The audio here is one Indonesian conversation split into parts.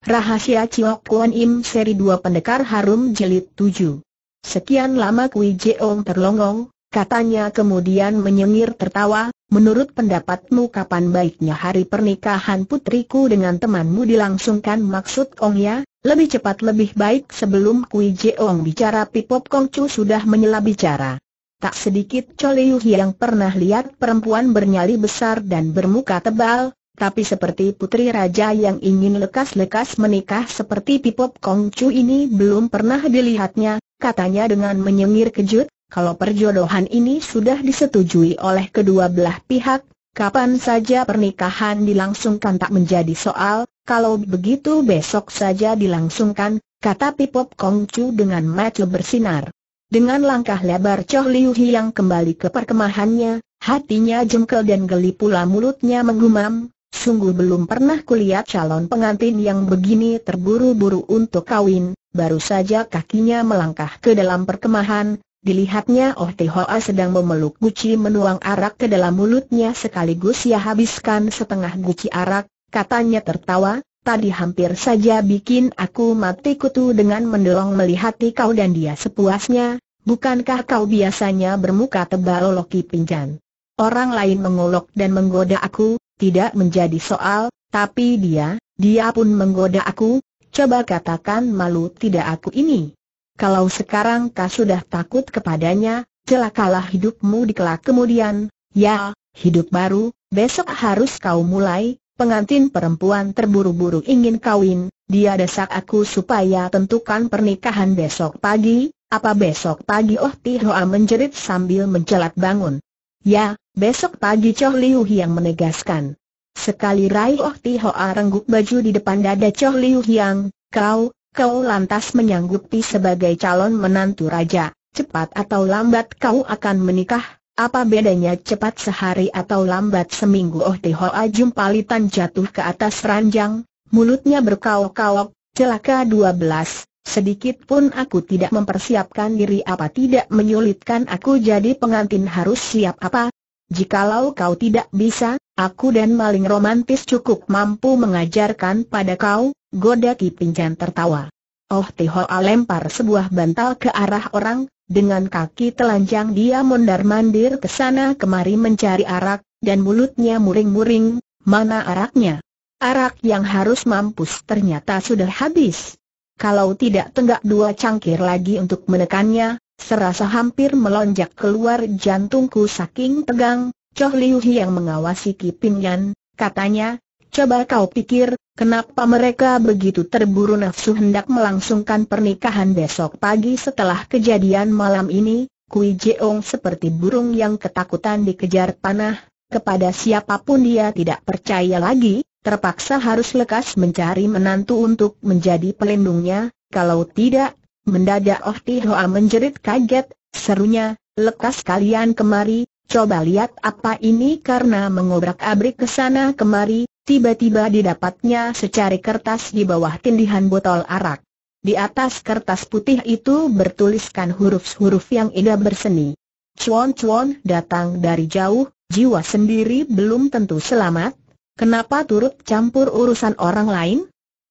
Rahasia Chiok Kuan Im seri 2 Pendekar Harum Jilid 7 Sekian lama Kui Jeong terlongong, katanya kemudian menyengir tertawa, menurut pendapatmu kapan baiknya hari pernikahan putriku dengan temanmu dilangsungkan maksud Ong ya, lebih cepat lebih baik sebelum Kui Jeong bicara Pipop Kong Chu sudah menyela bicara. Tak sedikit Choliu yang pernah lihat perempuan bernyali besar dan bermuka tebal, tapi seperti putri raja yang ingin lekas-lekas menikah seperti Pipop Kong ini belum pernah dilihatnya, katanya dengan menyengir kejut, kalau perjodohan ini sudah disetujui oleh kedua belah pihak, kapan saja pernikahan dilangsungkan tak menjadi soal, kalau begitu besok saja dilangsungkan, kata Pipop Kong dengan mata bersinar. Dengan langkah lebar Choh Liu Hiang kembali ke perkemahannya, hatinya jengkel dan geli pula mulutnya menggumam, Sungguh belum pernah kulihat calon pengantin yang begini terburu-buru untuk kawin, baru saja kakinya melangkah ke dalam perkemahan, dilihatnya Oh Tihoa sedang memeluk guci menuang arak ke dalam mulutnya sekaligus ia habiskan setengah guci arak, katanya tertawa, Tadi hampir saja bikin aku mati kutu dengan mendorong melihati kau dan dia sepuasnya, bukankah kau biasanya bermuka tebal loki pinjan? Orang lain mengolok dan menggoda aku, tidak menjadi soal, tapi dia, dia pun menggoda aku, coba katakan malu tidak aku ini. Kalau sekarang kau sudah takut kepadanya, celakalah hidupmu di kelak kemudian, ya, hidup baru, besok harus kau mulai, pengantin perempuan terburu-buru ingin kawin, dia desak aku supaya tentukan pernikahan besok pagi, apa besok pagi Oh Tihoa menjerit sambil mencelat bangun. Ya, besok pagi Choh Liu Hiang menegaskan. Sekali Rai Oh Hoa rengguk baju di depan dada Choh Liu Hiang, kau, kau lantas menyanggupi sebagai calon menantu raja. Cepat atau lambat kau akan menikah, apa bedanya cepat sehari atau lambat seminggu Oh Hoa jumpalitan jatuh ke atas ranjang, mulutnya berkauk kaok celaka dua belas. Sedikit pun aku tidak mempersiapkan diri apa tidak menyulitkan aku jadi pengantin harus siap apa. Jikalau kau tidak bisa, aku dan maling romantis cukup mampu mengajarkan pada kau, goda Ki tertawa. Oh Tihoa lempar sebuah bantal ke arah orang, dengan kaki telanjang dia mondar-mandir ke sana kemari mencari arak, dan mulutnya muring-muring, mana araknya? Arak yang harus mampus ternyata sudah habis. Kalau tidak tenggak dua cangkir lagi untuk menekannya, serasa hampir melonjak keluar jantungku saking tegang, Choh Liu yang mengawasi Kipinyan, katanya, coba kau pikir, kenapa mereka begitu terburu nafsu hendak melangsungkan pernikahan besok pagi setelah kejadian malam ini, Kui Jeong seperti burung yang ketakutan dikejar panah, kepada siapapun dia tidak percaya lagi, terpaksa harus lekas mencari menantu untuk menjadi pelindungnya, kalau tidak, mendadak Oh Tihoa menjerit kaget, serunya, lekas kalian kemari, coba lihat apa ini karena mengobrak-abrik ke sana kemari, tiba-tiba didapatnya secari kertas di bawah tindihan botol arak. Di atas kertas putih itu bertuliskan huruf-huruf yang indah berseni. Cuan-cuan datang dari jauh, jiwa sendiri belum tentu selamat, kenapa turut campur urusan orang lain?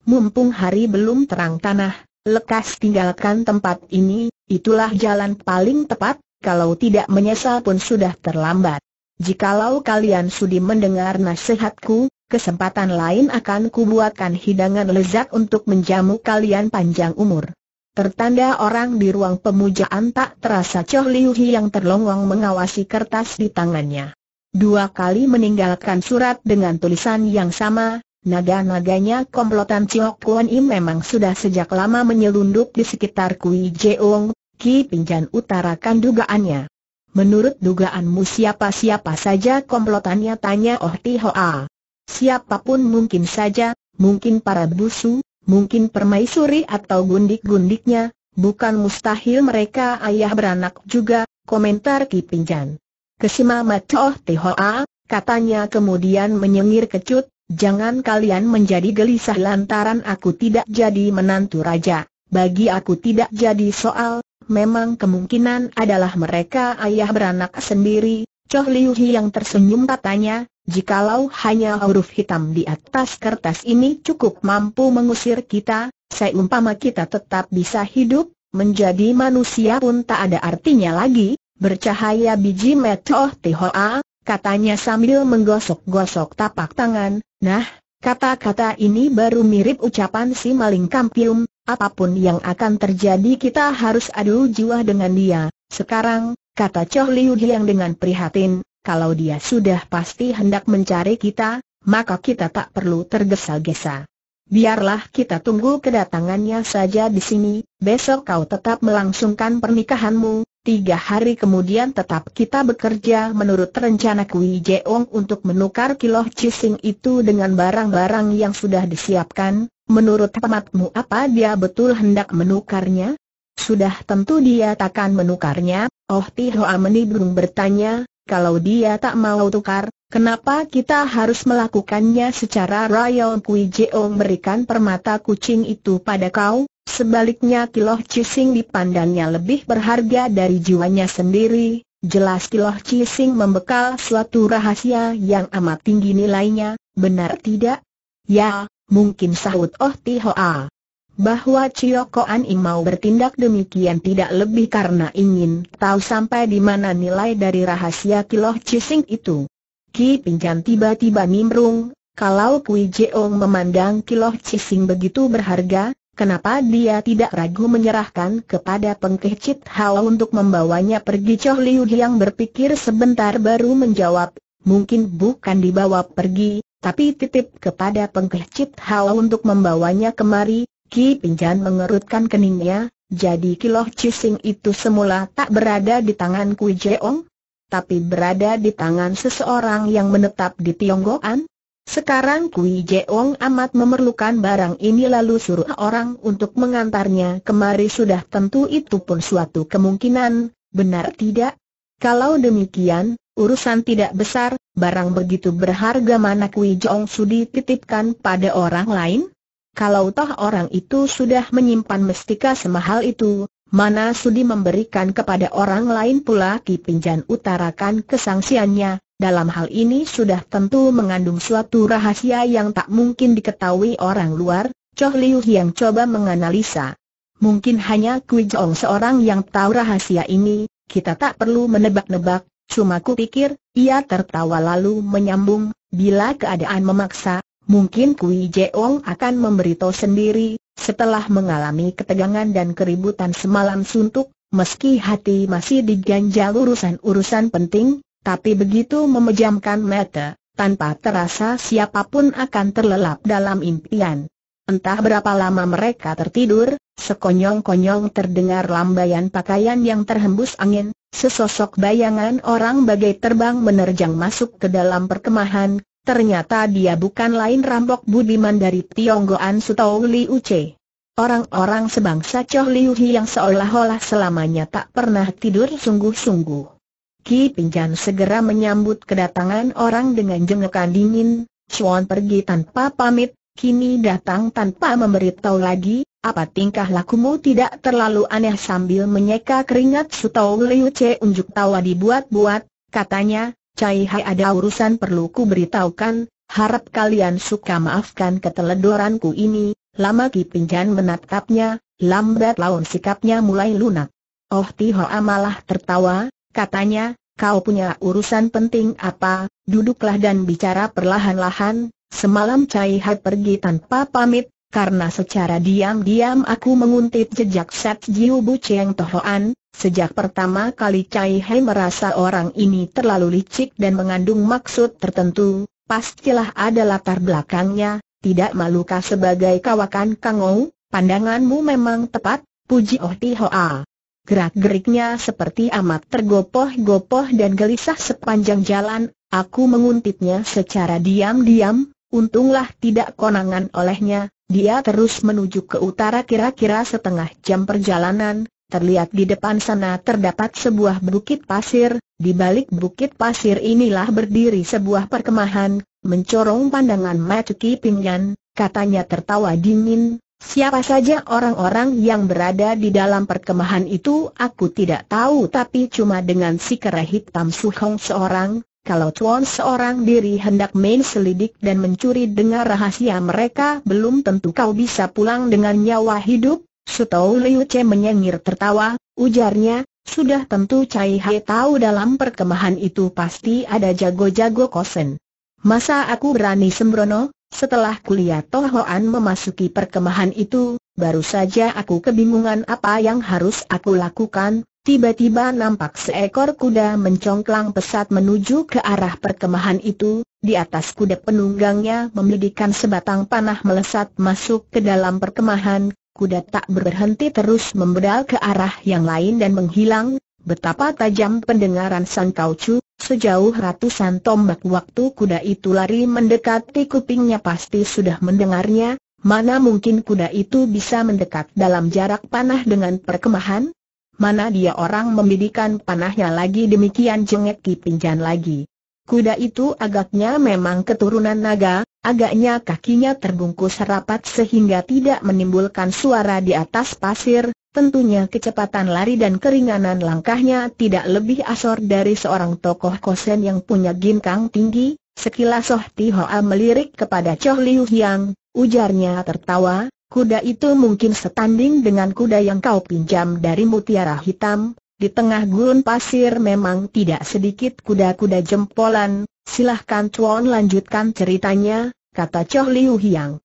Mumpung hari belum terang tanah, lekas tinggalkan tempat ini, itulah jalan paling tepat, kalau tidak menyesal pun sudah terlambat. Jikalau kalian sudi mendengar nasihatku, kesempatan lain akan kubuatkan hidangan lezat untuk menjamu kalian panjang umur. Tertanda orang di ruang pemujaan tak terasa Choh Liu Hi yang terlongong mengawasi kertas di tangannya. Dua kali meninggalkan surat dengan tulisan yang sama, naga-naganya komplotan Chiok Kuan Im memang sudah sejak lama menyelundup di sekitar Kui Jeong, Ki Pinjan utarakan dugaannya. Menurut dugaanmu siapa-siapa saja komplotannya tanya Oh Ti Hoa. Siapapun mungkin saja, mungkin para busu, mungkin permaisuri atau gundik-gundiknya, bukan mustahil mereka ayah beranak juga, komentar Ki Pinjan. Kesima Macoh Tihoa, katanya kemudian menyengir kecut, jangan kalian menjadi gelisah lantaran aku tidak jadi menantu raja. Bagi aku tidak jadi soal, memang kemungkinan adalah mereka ayah beranak sendiri. Choh Liu yang tersenyum katanya, jikalau hanya huruf hitam di atas kertas ini cukup mampu mengusir kita, seumpama kita tetap bisa hidup, menjadi manusia pun tak ada artinya lagi, Bercahaya biji metoh tihoa, katanya sambil menggosok-gosok tapak tangan, nah, kata-kata ini baru mirip ucapan si maling kampium, apapun yang akan terjadi kita harus adu jiwa dengan dia, sekarang, kata Choh Liu yang dengan prihatin, kalau dia sudah pasti hendak mencari kita, maka kita tak perlu tergesa-gesa. Biarlah kita tunggu kedatangannya saja di sini, besok kau tetap melangsungkan pernikahanmu, Tiga hari kemudian tetap kita bekerja menurut rencana Kui Jeong untuk menukar kiloh cising itu dengan barang-barang yang sudah disiapkan. Menurut pematmu apa dia betul hendak menukarnya? Sudah tentu dia takkan menukarnya. Oh Ti Hoa menibung bertanya, kalau dia tak mau tukar, kenapa kita harus melakukannya secara royal Kui Jeong berikan permata kucing itu pada kau? Sebaliknya Kiloh Cising dipandangnya lebih berharga dari jiwanya sendiri, jelas Kiloh Cising membekal suatu rahasia yang amat tinggi nilainya, benar tidak? Ya, mungkin sahut Oh Tihoa. Bahwa Cio Koan mau bertindak demikian tidak lebih karena ingin tahu sampai di mana nilai dari rahasia Kiloh Cising itu. Ki Pinjan tiba-tiba nimrung, kalau Kui Jeong memandang Kiloh Cising begitu berharga, Kenapa dia tidak ragu menyerahkan kepada pengkecit Hao untuk membawanya pergi Choh Liu yang berpikir sebentar baru menjawab, mungkin bukan dibawa pergi, tapi titip kepada pengkecit Hao untuk membawanya kemari, Ki Pinjan mengerutkan keningnya, jadi kiloh cising itu semula tak berada di tangan Kui Jeong, tapi berada di tangan seseorang yang menetap di Tionggoan? Sekarang Kui Jeong amat memerlukan barang ini lalu suruh orang untuk mengantarnya kemari sudah tentu itu pun suatu kemungkinan, benar tidak? Kalau demikian, urusan tidak besar, barang begitu berharga mana Kui Jeong sudi titipkan pada orang lain? Kalau toh orang itu sudah menyimpan mestika semahal itu, mana sudi memberikan kepada orang lain pula kipinjan utarakan kesangsiannya, dalam hal ini sudah tentu mengandung suatu rahasia yang tak mungkin diketahui orang luar, Choh Liu yang coba menganalisa. Mungkin hanya Kui Jong seorang yang tahu rahasia ini, kita tak perlu menebak-nebak, cuma ku pikir, ia tertawa lalu menyambung, bila keadaan memaksa, mungkin Kui Jong akan memberitahu sendiri, setelah mengalami ketegangan dan keributan semalam suntuk, meski hati masih diganjal urusan-urusan penting, tapi begitu memejamkan mata, tanpa terasa siapapun akan terlelap dalam impian. Entah berapa lama mereka tertidur, sekonyong-konyong terdengar lambaian pakaian yang terhembus angin, sesosok bayangan orang bagai terbang menerjang masuk ke dalam perkemahan, ternyata dia bukan lain rambok budiman dari Tionggoan Sutau Liu Uce. Orang-orang sebangsa Choh Liu Hi yang seolah-olah selamanya tak pernah tidur sungguh-sungguh. Ki Pinjan segera menyambut kedatangan orang dengan jengekan dingin, Chuan pergi tanpa pamit, kini datang tanpa memberitahu lagi, apa tingkah lakumu tidak terlalu aneh sambil menyeka keringat Sutau Liu Che unjuk tawa dibuat-buat, katanya, Cai Hai ada urusan perlu ku beritahukan, harap kalian suka maafkan keteledoranku ini, lama Ki Pinjan menatapnya, lambat laun sikapnya mulai lunak. Oh Tihoa malah tertawa, Katanya, kau punya urusan penting apa, duduklah dan bicara perlahan-lahan, semalam Cai Hai pergi tanpa pamit, karena secara diam-diam aku menguntit jejak Sat Jiu Bu Cheng Tohoan, sejak pertama kali Cai Hai merasa orang ini terlalu licik dan mengandung maksud tertentu, pastilah ada latar belakangnya, tidak malukah sebagai kawakan Kang Ou? pandanganmu memang tepat, puji Oh Ti Hoa. Gerak-geriknya seperti amat tergopoh-gopoh dan gelisah sepanjang jalan, aku menguntitnya secara diam-diam, untunglah tidak konangan olehnya, dia terus menuju ke utara kira-kira setengah jam perjalanan, terlihat di depan sana terdapat sebuah bukit pasir, di balik bukit pasir inilah berdiri sebuah perkemahan, mencorong pandangan Matuki Pingyan, katanya tertawa dingin, Siapa saja orang-orang yang berada di dalam perkemahan itu aku tidak tahu tapi cuma dengan si kera hitam Suhong seorang, kalau Chuan seorang diri hendak main selidik dan mencuri dengar rahasia mereka belum tentu kau bisa pulang dengan nyawa hidup, Sutou Liu Che menyengir tertawa, ujarnya, sudah tentu Cai Hai tahu dalam perkemahan itu pasti ada jago-jago kosen. Masa aku berani sembrono? Setelah kulihat Tohoan memasuki perkemahan itu, baru saja aku kebingungan apa yang harus aku lakukan, tiba-tiba nampak seekor kuda mencongklang pesat menuju ke arah perkemahan itu, di atas kuda penunggangnya membidikan sebatang panah melesat masuk ke dalam perkemahan, kuda tak berhenti terus membedal ke arah yang lain dan menghilang, betapa tajam pendengaran Sang Kaucu, Sejauh ratusan tombak waktu kuda itu lari mendekati kupingnya pasti sudah mendengarnya, mana mungkin kuda itu bisa mendekat dalam jarak panah dengan perkemahan? Mana dia orang membidikan panahnya lagi demikian jengek kipinjan lagi. Kuda itu agaknya memang keturunan naga, agaknya kakinya terbungkus rapat sehingga tidak menimbulkan suara di atas pasir, Tentunya kecepatan lari dan keringanan langkahnya tidak lebih asor dari seorang tokoh kosen yang punya ginkang tinggi, sekilas Soh Hoa melirik kepada Choh Liu Hyang, ujarnya tertawa, kuda itu mungkin setanding dengan kuda yang kau pinjam dari mutiara hitam, di tengah gurun pasir memang tidak sedikit kuda-kuda jempolan, silahkan Chuan lanjutkan ceritanya, kata Choh Liu Hyang.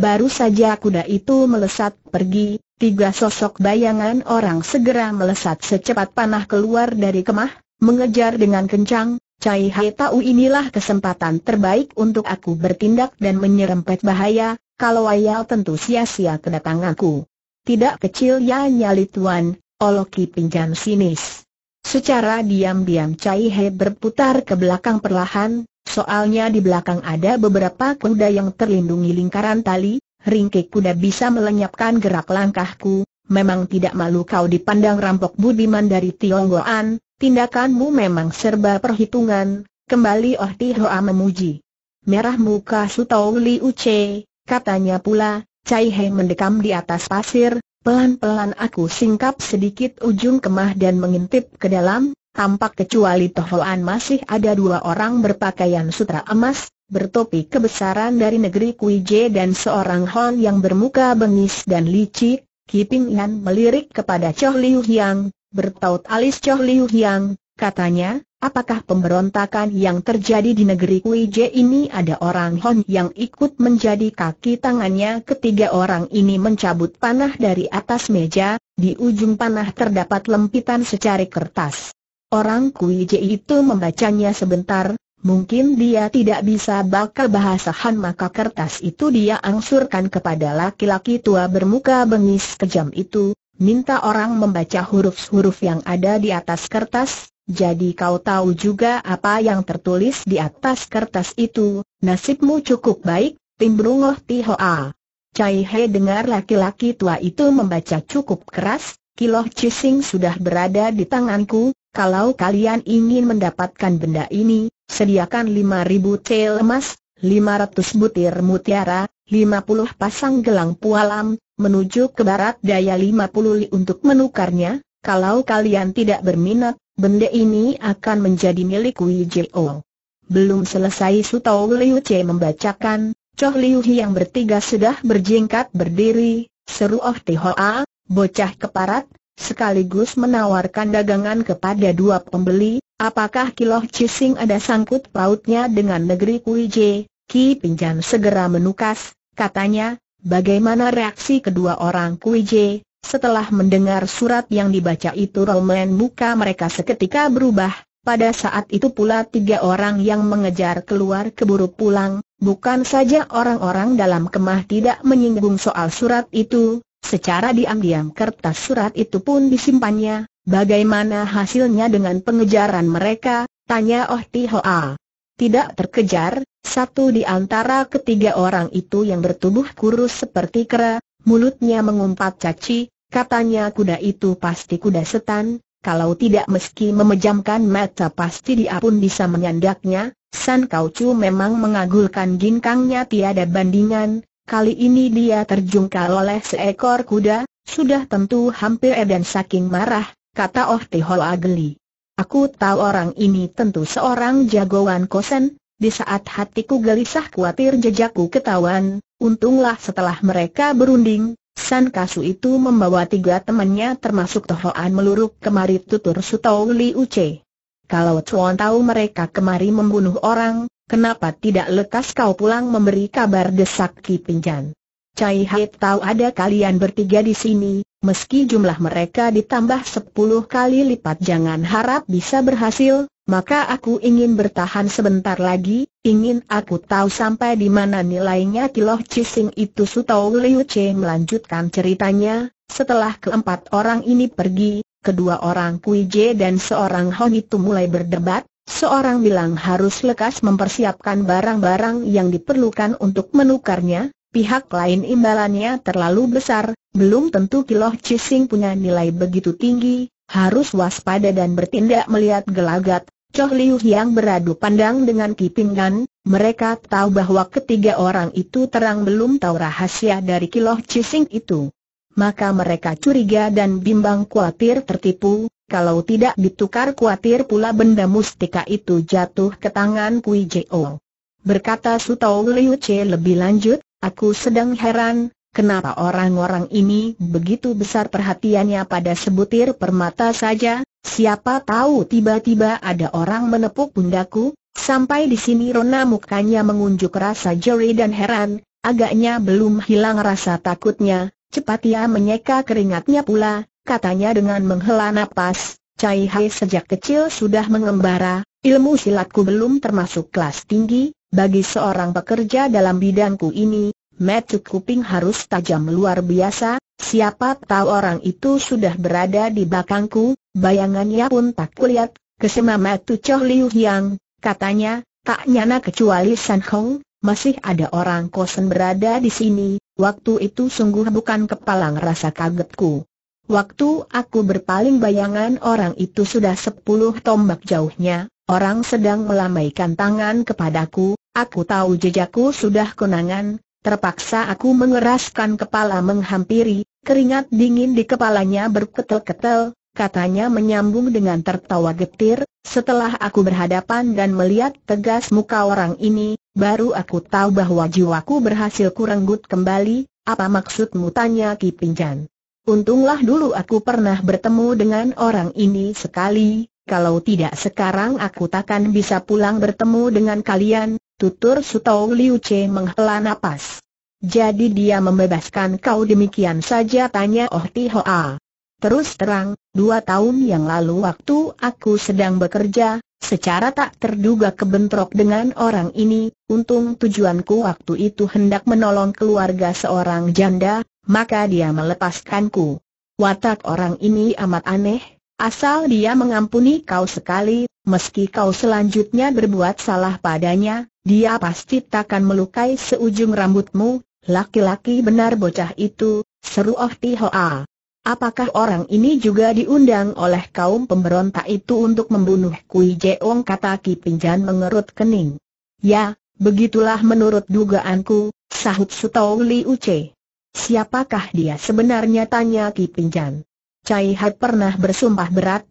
Baru saja kuda itu melesat pergi, tiga sosok bayangan orang segera melesat secepat panah keluar dari kemah, mengejar dengan kencang. Cai Hai tahu inilah kesempatan terbaik untuk aku bertindak dan menyerempet bahaya, kalau ayal tentu sia-sia kedatanganku. Tidak kecil ya nyali tuan, oloki pinjam sinis. Secara diam-diam Cai Hai berputar ke belakang perlahan, Soalnya di belakang ada beberapa kuda yang terlindungi lingkaran tali, ringkik kuda bisa melenyapkan gerak langkahku, memang tidak malu kau dipandang rampok budiman dari Tionggoan, tindakanmu memang serba perhitungan, kembali Oh Tihoa memuji. Merah muka Sutau Li Uce, katanya pula, Cai He mendekam di atas pasir, pelan-pelan aku singkap sedikit ujung kemah dan mengintip ke dalam, tampak kecuali Tohoan masih ada dua orang berpakaian sutra emas, bertopi kebesaran dari negeri Kuije dan seorang Hon yang bermuka bengis dan licik, Kiping Yan melirik kepada Choh Liu Hyang, bertaut alis Choh Liu Hyang, katanya, apakah pemberontakan yang terjadi di negeri Kuije ini ada orang Hon yang ikut menjadi kaki tangannya ketiga orang ini mencabut panah dari atas meja, di ujung panah terdapat lempitan secari kertas. Orang Kui Je itu membacanya sebentar, mungkin dia tidak bisa baca bahasa Han maka kertas itu dia angsurkan kepada laki-laki tua bermuka bengis kejam itu, minta orang membaca huruf-huruf yang ada di atas kertas, jadi kau tahu juga apa yang tertulis di atas kertas itu, nasibmu cukup baik, timbrungoh tihoa. Cai He dengar laki-laki tua itu membaca cukup keras, kiloh cising sudah berada di tanganku, kalau kalian ingin mendapatkan benda ini, sediakan 5.000 tel emas, 500 butir mutiara, 50 pasang gelang pualam, menuju ke barat daya 50 li untuk menukarnya. Kalau kalian tidak berminat, benda ini akan menjadi milik Wijio. Belum selesai Sutau Liu Che membacakan, Choh Liu yang bertiga sudah berjingkat berdiri, seru Oh Ti Hoa, bocah keparat, sekaligus menawarkan dagangan kepada dua pembeli, apakah Kiloh Cising ada sangkut pautnya dengan negeri Kuije, Ki Pinjan segera menukas, katanya, bagaimana reaksi kedua orang Kuije, setelah mendengar surat yang dibaca itu Roman muka mereka seketika berubah, pada saat itu pula tiga orang yang mengejar keluar keburu pulang, bukan saja orang-orang dalam kemah tidak menyinggung soal surat itu, Secara diam-diam kertas surat itu pun disimpannya, bagaimana hasilnya dengan pengejaran mereka, tanya Oh Ti Hoa. Tidak terkejar, satu di antara ketiga orang itu yang bertubuh kurus seperti kera, mulutnya mengumpat caci, katanya kuda itu pasti kuda setan, kalau tidak meski memejamkan mata pasti dia pun bisa menyandaknya, San Kau Chu memang mengagulkan ginkangnya tiada bandingan, Kali ini dia terjungkal oleh seekor kuda, sudah tentu hampir dan saking marah, kata Oh Tihola Ageli. Aku tahu orang ini tentu seorang jagoan kosen, di saat hatiku gelisah khawatir jejakku ketahuan, untunglah setelah mereka berunding, San Kasu itu membawa tiga temannya termasuk Tohoan meluruk kemari tutur Sutau Li Uce. Kalau Chuan tahu mereka kemari membunuh orang, Kenapa tidak lekas kau pulang memberi kabar desak Ki Pinjan? Cai Hai tahu ada kalian bertiga di sini, meski jumlah mereka ditambah sepuluh kali lipat jangan harap bisa berhasil, maka aku ingin bertahan sebentar lagi, ingin aku tahu sampai di mana nilainya Kiloh Cising itu Sutau Liu Che melanjutkan ceritanya, setelah keempat orang ini pergi, kedua orang Kui Je dan seorang Hon itu mulai berdebat, Seorang bilang harus lekas mempersiapkan barang-barang yang diperlukan untuk menukarnya, pihak lain imbalannya terlalu besar, belum tentu kiloh cising punya nilai begitu tinggi, harus waspada dan bertindak melihat gelagat. Choh Liu yang beradu pandang dengan Kipingan, mereka tahu bahwa ketiga orang itu terang belum tahu rahasia dari kiloh cising itu. Maka mereka curiga dan bimbang khawatir tertipu, kalau tidak ditukar kuatir pula benda mustika itu jatuh ke tangan Kui Berkata Sutau Liu Che lebih lanjut, aku sedang heran, kenapa orang-orang ini begitu besar perhatiannya pada sebutir permata saja, siapa tahu tiba-tiba ada orang menepuk bundaku? sampai di sini Rona mukanya mengunjuk rasa jeri dan heran, agaknya belum hilang rasa takutnya, cepat ia menyeka keringatnya pula, katanya dengan menghela nafas, Cai Hai sejak kecil sudah mengembara, ilmu silatku belum termasuk kelas tinggi, bagi seorang pekerja dalam bidangku ini, metu kuping harus tajam luar biasa, siapa tahu orang itu sudah berada di belakangku, bayangannya pun tak kulihat, kesema metu Choh Liu Yang, katanya, tak nyana kecuali San Hong, masih ada orang kosen berada di sini, waktu itu sungguh bukan kepalang rasa kagetku. Waktu aku berpaling bayangan orang itu sudah sepuluh tombak jauhnya, orang sedang melambaikan tangan kepadaku, aku tahu jejakku sudah kenangan. terpaksa aku mengeraskan kepala menghampiri, keringat dingin di kepalanya berketel-ketel, katanya menyambung dengan tertawa getir, setelah aku berhadapan dan melihat tegas muka orang ini, baru aku tahu bahwa jiwaku berhasil kurenggut kembali, apa maksudmu tanya Kipinjan? Untunglah dulu aku pernah bertemu dengan orang ini sekali, kalau tidak sekarang aku takkan bisa pulang bertemu dengan kalian, tutur Sutou Liu Che menghela napas. Jadi dia membebaskan kau demikian saja tanya Oh Ti Hoa. Terus terang, dua tahun yang lalu waktu aku sedang bekerja, secara tak terduga kebentrok dengan orang ini, untung tujuanku waktu itu hendak menolong keluarga seorang janda, maka dia melepaskanku. Watak orang ini amat aneh, asal dia mengampuni kau sekali, meski kau selanjutnya berbuat salah padanya, dia pasti takkan melukai seujung rambutmu, laki-laki benar bocah itu, seru Oh Tihoa. Apakah orang ini juga diundang oleh kaum pemberontak itu untuk membunuh Kui Jeong kata Ki Pinjan mengerut kening? Ya, begitulah menurut dugaanku, sahut Sutau Li Uce. Siapakah dia sebenarnya tanya Ki Pinjan? Cai Hat pernah bersumpah berat,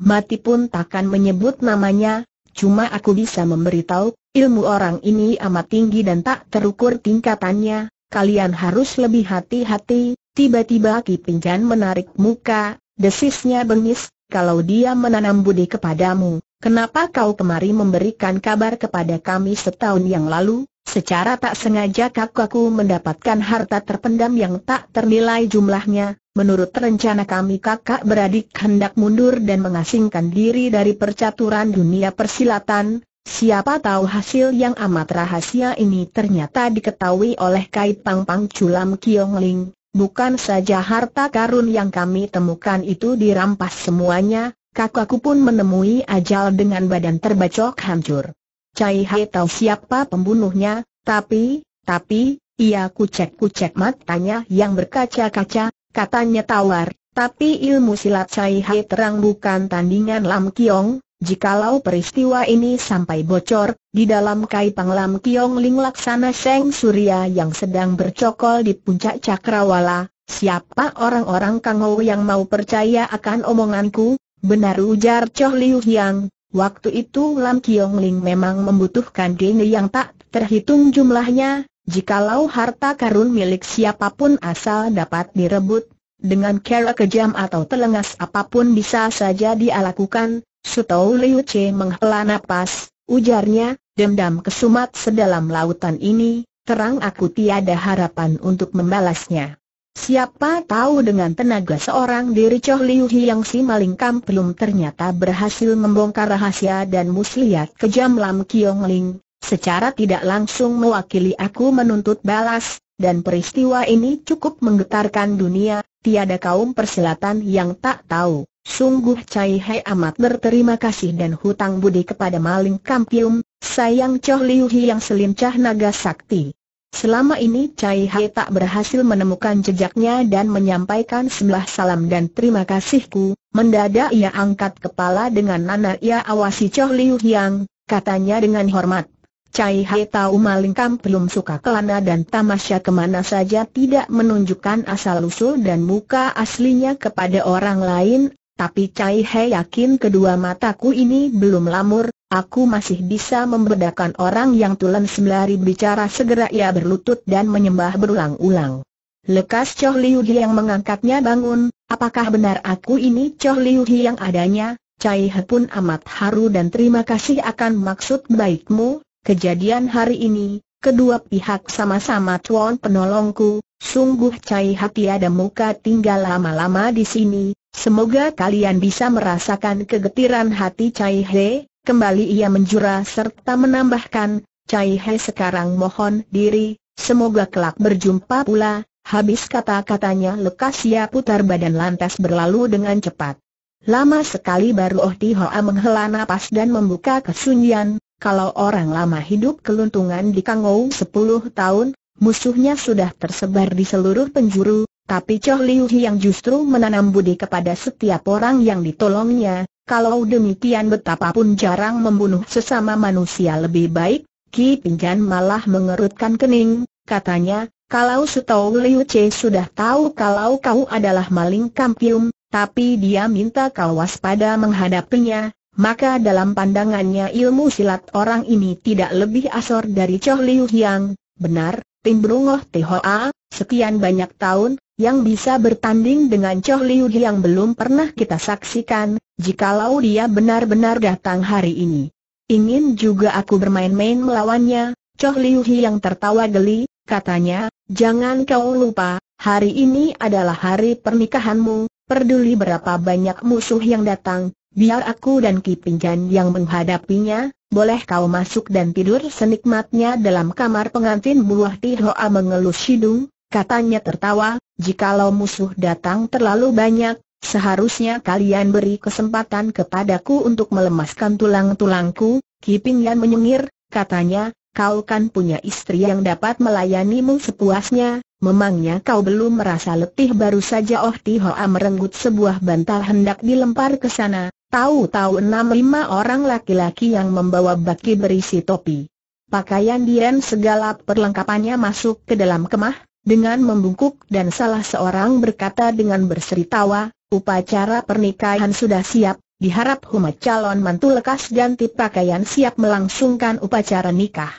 mati pun takkan menyebut namanya, cuma aku bisa memberitahu, ilmu orang ini amat tinggi dan tak terukur tingkatannya, kalian harus lebih hati-hati, tiba-tiba Ki Pinjan menarik muka, desisnya bengis, kalau dia menanam budi kepadamu, kenapa kau kemari memberikan kabar kepada kami setahun yang lalu? Secara tak sengaja kakakku mendapatkan harta terpendam yang tak ternilai jumlahnya, menurut rencana kami kakak beradik hendak mundur dan mengasingkan diri dari percaturan dunia persilatan, siapa tahu hasil yang amat rahasia ini ternyata diketahui oleh Kait Pang Pang Culam Kiong Ling, bukan saja harta karun yang kami temukan itu dirampas semuanya, kakakku pun menemui ajal dengan badan terbacok hancur. Cai He tahu siapa pembunuhnya, tapi, tapi, ia kucek-kucek matanya yang berkaca-kaca, katanya tawar, tapi ilmu silat Cai He terang bukan tandingan Lam Kiong, Jikalau peristiwa ini sampai bocor, di dalam kai Lam Kiong Ling Laksana Seng Surya yang sedang bercokol di puncak Cakrawala, siapa orang-orang Kang Ho yang mau percaya akan omonganku? Benar ujar Choh Liu Hyang Waktu itu Lam Kiong Ling memang membutuhkan dene yang tak terhitung jumlahnya, jikalau harta karun milik siapapun asal dapat direbut, dengan cara kejam atau telengas apapun bisa saja lakukan, Sutou Liu Che menghela napas, ujarnya, dendam kesumat sedalam lautan ini, terang aku tiada harapan untuk membalasnya. Siapa tahu dengan tenaga seorang diri Choh Liu yang si maling kamplum ternyata berhasil membongkar rahasia dan muslihat kejam Lam Kiong Ling, secara tidak langsung mewakili aku menuntut balas, dan peristiwa ini cukup menggetarkan dunia, tiada kaum perselatan yang tak tahu. Sungguh Cai Hai amat berterima kasih dan hutang budi kepada maling kampium, sayang Choh Liu yang selincah naga sakti. Selama ini Cai Hai tak berhasil menemukan jejaknya dan menyampaikan sebelah salam dan terima kasihku, mendadak ia angkat kepala dengan nana ia awasi Choh Liu Yang, katanya dengan hormat. Cai Hai tahu Malingkam belum suka kelana dan tamasya kemana saja tidak menunjukkan asal-usul dan muka aslinya kepada orang lain, tapi Cai Hai yakin kedua mataku ini belum lamur, Aku masih bisa membedakan orang yang tulen sembari bicara segera ia berlutut dan menyembah berulang-ulang. Lekas Choh Liu Hi yang mengangkatnya bangun, apakah benar aku ini Choh Liu Hi yang adanya? Cai He pun amat haru dan terima kasih akan maksud baikmu, kejadian hari ini, kedua pihak sama-sama tuan penolongku, sungguh Cai He tiada muka tinggal lama-lama di sini, semoga kalian bisa merasakan kegetiran hati Cai He, Kembali ia menjura serta menambahkan, Cai He sekarang mohon diri, semoga kelak berjumpa pula, habis kata-katanya lekas ia putar badan lantas berlalu dengan cepat. Lama sekali baru Oh Ti Hoa menghela nafas dan membuka kesunyian, kalau orang lama hidup keluntungan di Kangou 10 tahun, musuhnya sudah tersebar di seluruh penjuru, tapi Choh Liu Hi yang justru menanam budi kepada setiap orang yang ditolongnya, kalau demikian betapapun jarang membunuh sesama manusia lebih baik, Ki Pinjan malah mengerutkan kening, katanya, kalau setau Liu Che sudah tahu kalau kau adalah maling kampium, tapi dia minta kau waspada menghadapinya, maka dalam pandangannya ilmu silat orang ini tidak lebih asor dari Choh Liu Yang, benar, Timbrungoh Tho A, sekian banyak tahun, yang bisa bertanding dengan Choh Liu yang belum pernah kita saksikan, jikalau dia benar-benar datang hari ini. Ingin juga aku bermain-main melawannya, Choh Liu yang tertawa geli, katanya, jangan kau lupa, hari ini adalah hari pernikahanmu, peduli berapa banyak musuh yang datang, biar aku dan Kipinjan yang menghadapinya, boleh kau masuk dan tidur senikmatnya dalam kamar pengantin buah Tihoa mengelus hidung, katanya tertawa, jikalau musuh datang terlalu banyak, seharusnya kalian beri kesempatan kepadaku untuk melemaskan tulang-tulangku, Kiping Yan menyengir, katanya, kau kan punya istri yang dapat melayanimu sepuasnya, memangnya kau belum merasa letih baru saja Oh Tihoa merenggut sebuah bantal hendak dilempar ke sana, tahu-tahu enam lima orang laki-laki yang membawa baki berisi topi. Pakaian Dian segala perlengkapannya masuk ke dalam kemah, dengan membungkuk dan salah seorang berkata dengan berseri tawa, upacara pernikahan sudah siap, diharap huma calon mantu lekas ganti pakaian siap melangsungkan upacara nikah.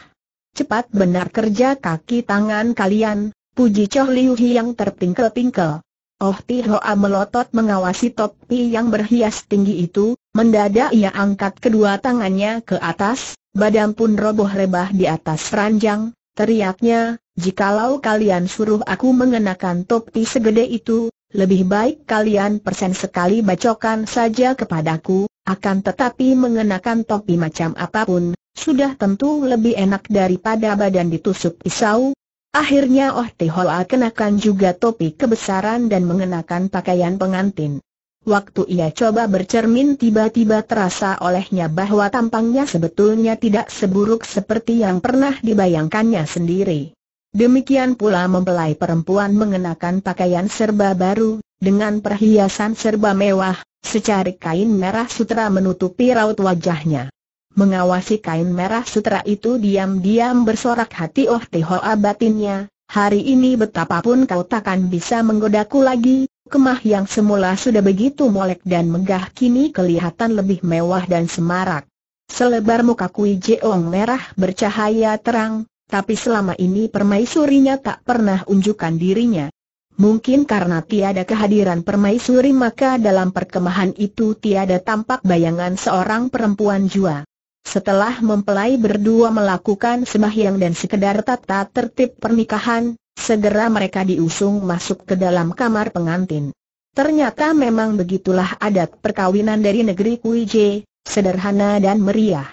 Cepat benar kerja kaki tangan kalian, puji Choh Liu Hi yang terpingkel-pingkel. Oh Ti Hoa melotot mengawasi topi yang berhias tinggi itu, mendadak ia angkat kedua tangannya ke atas, badan pun roboh rebah di atas ranjang, Teriaknya, jikalau kalian suruh aku mengenakan topi segede itu, lebih baik kalian persen sekali bacokan saja kepadaku, akan tetapi mengenakan topi macam apapun, sudah tentu lebih enak daripada badan ditusuk pisau. Akhirnya Oh Tihola kenakan juga topi kebesaran dan mengenakan pakaian pengantin. Waktu ia coba bercermin tiba-tiba terasa olehnya bahwa tampangnya sebetulnya tidak seburuk seperti yang pernah dibayangkannya sendiri. Demikian pula mempelai perempuan mengenakan pakaian serba baru, dengan perhiasan serba mewah, secari kain merah sutra menutupi raut wajahnya. Mengawasi kain merah sutra itu diam-diam bersorak hati Oh Tehoa batinnya, hari ini betapapun kau takkan bisa menggodaku lagi, Kemah yang semula sudah begitu molek dan megah kini kelihatan lebih mewah dan semarak. Selebar muka Kui Jeong merah bercahaya terang, tapi selama ini permaisurinya tak pernah unjukkan dirinya. Mungkin karena tiada kehadiran permaisuri maka dalam perkemahan itu tiada tampak bayangan seorang perempuan jua. Setelah mempelai berdua melakukan sembahyang dan sekedar tata tertib pernikahan, Segera mereka diusung masuk ke dalam kamar pengantin. Ternyata memang begitulah adat perkawinan dari negeri Kuije, sederhana dan meriah.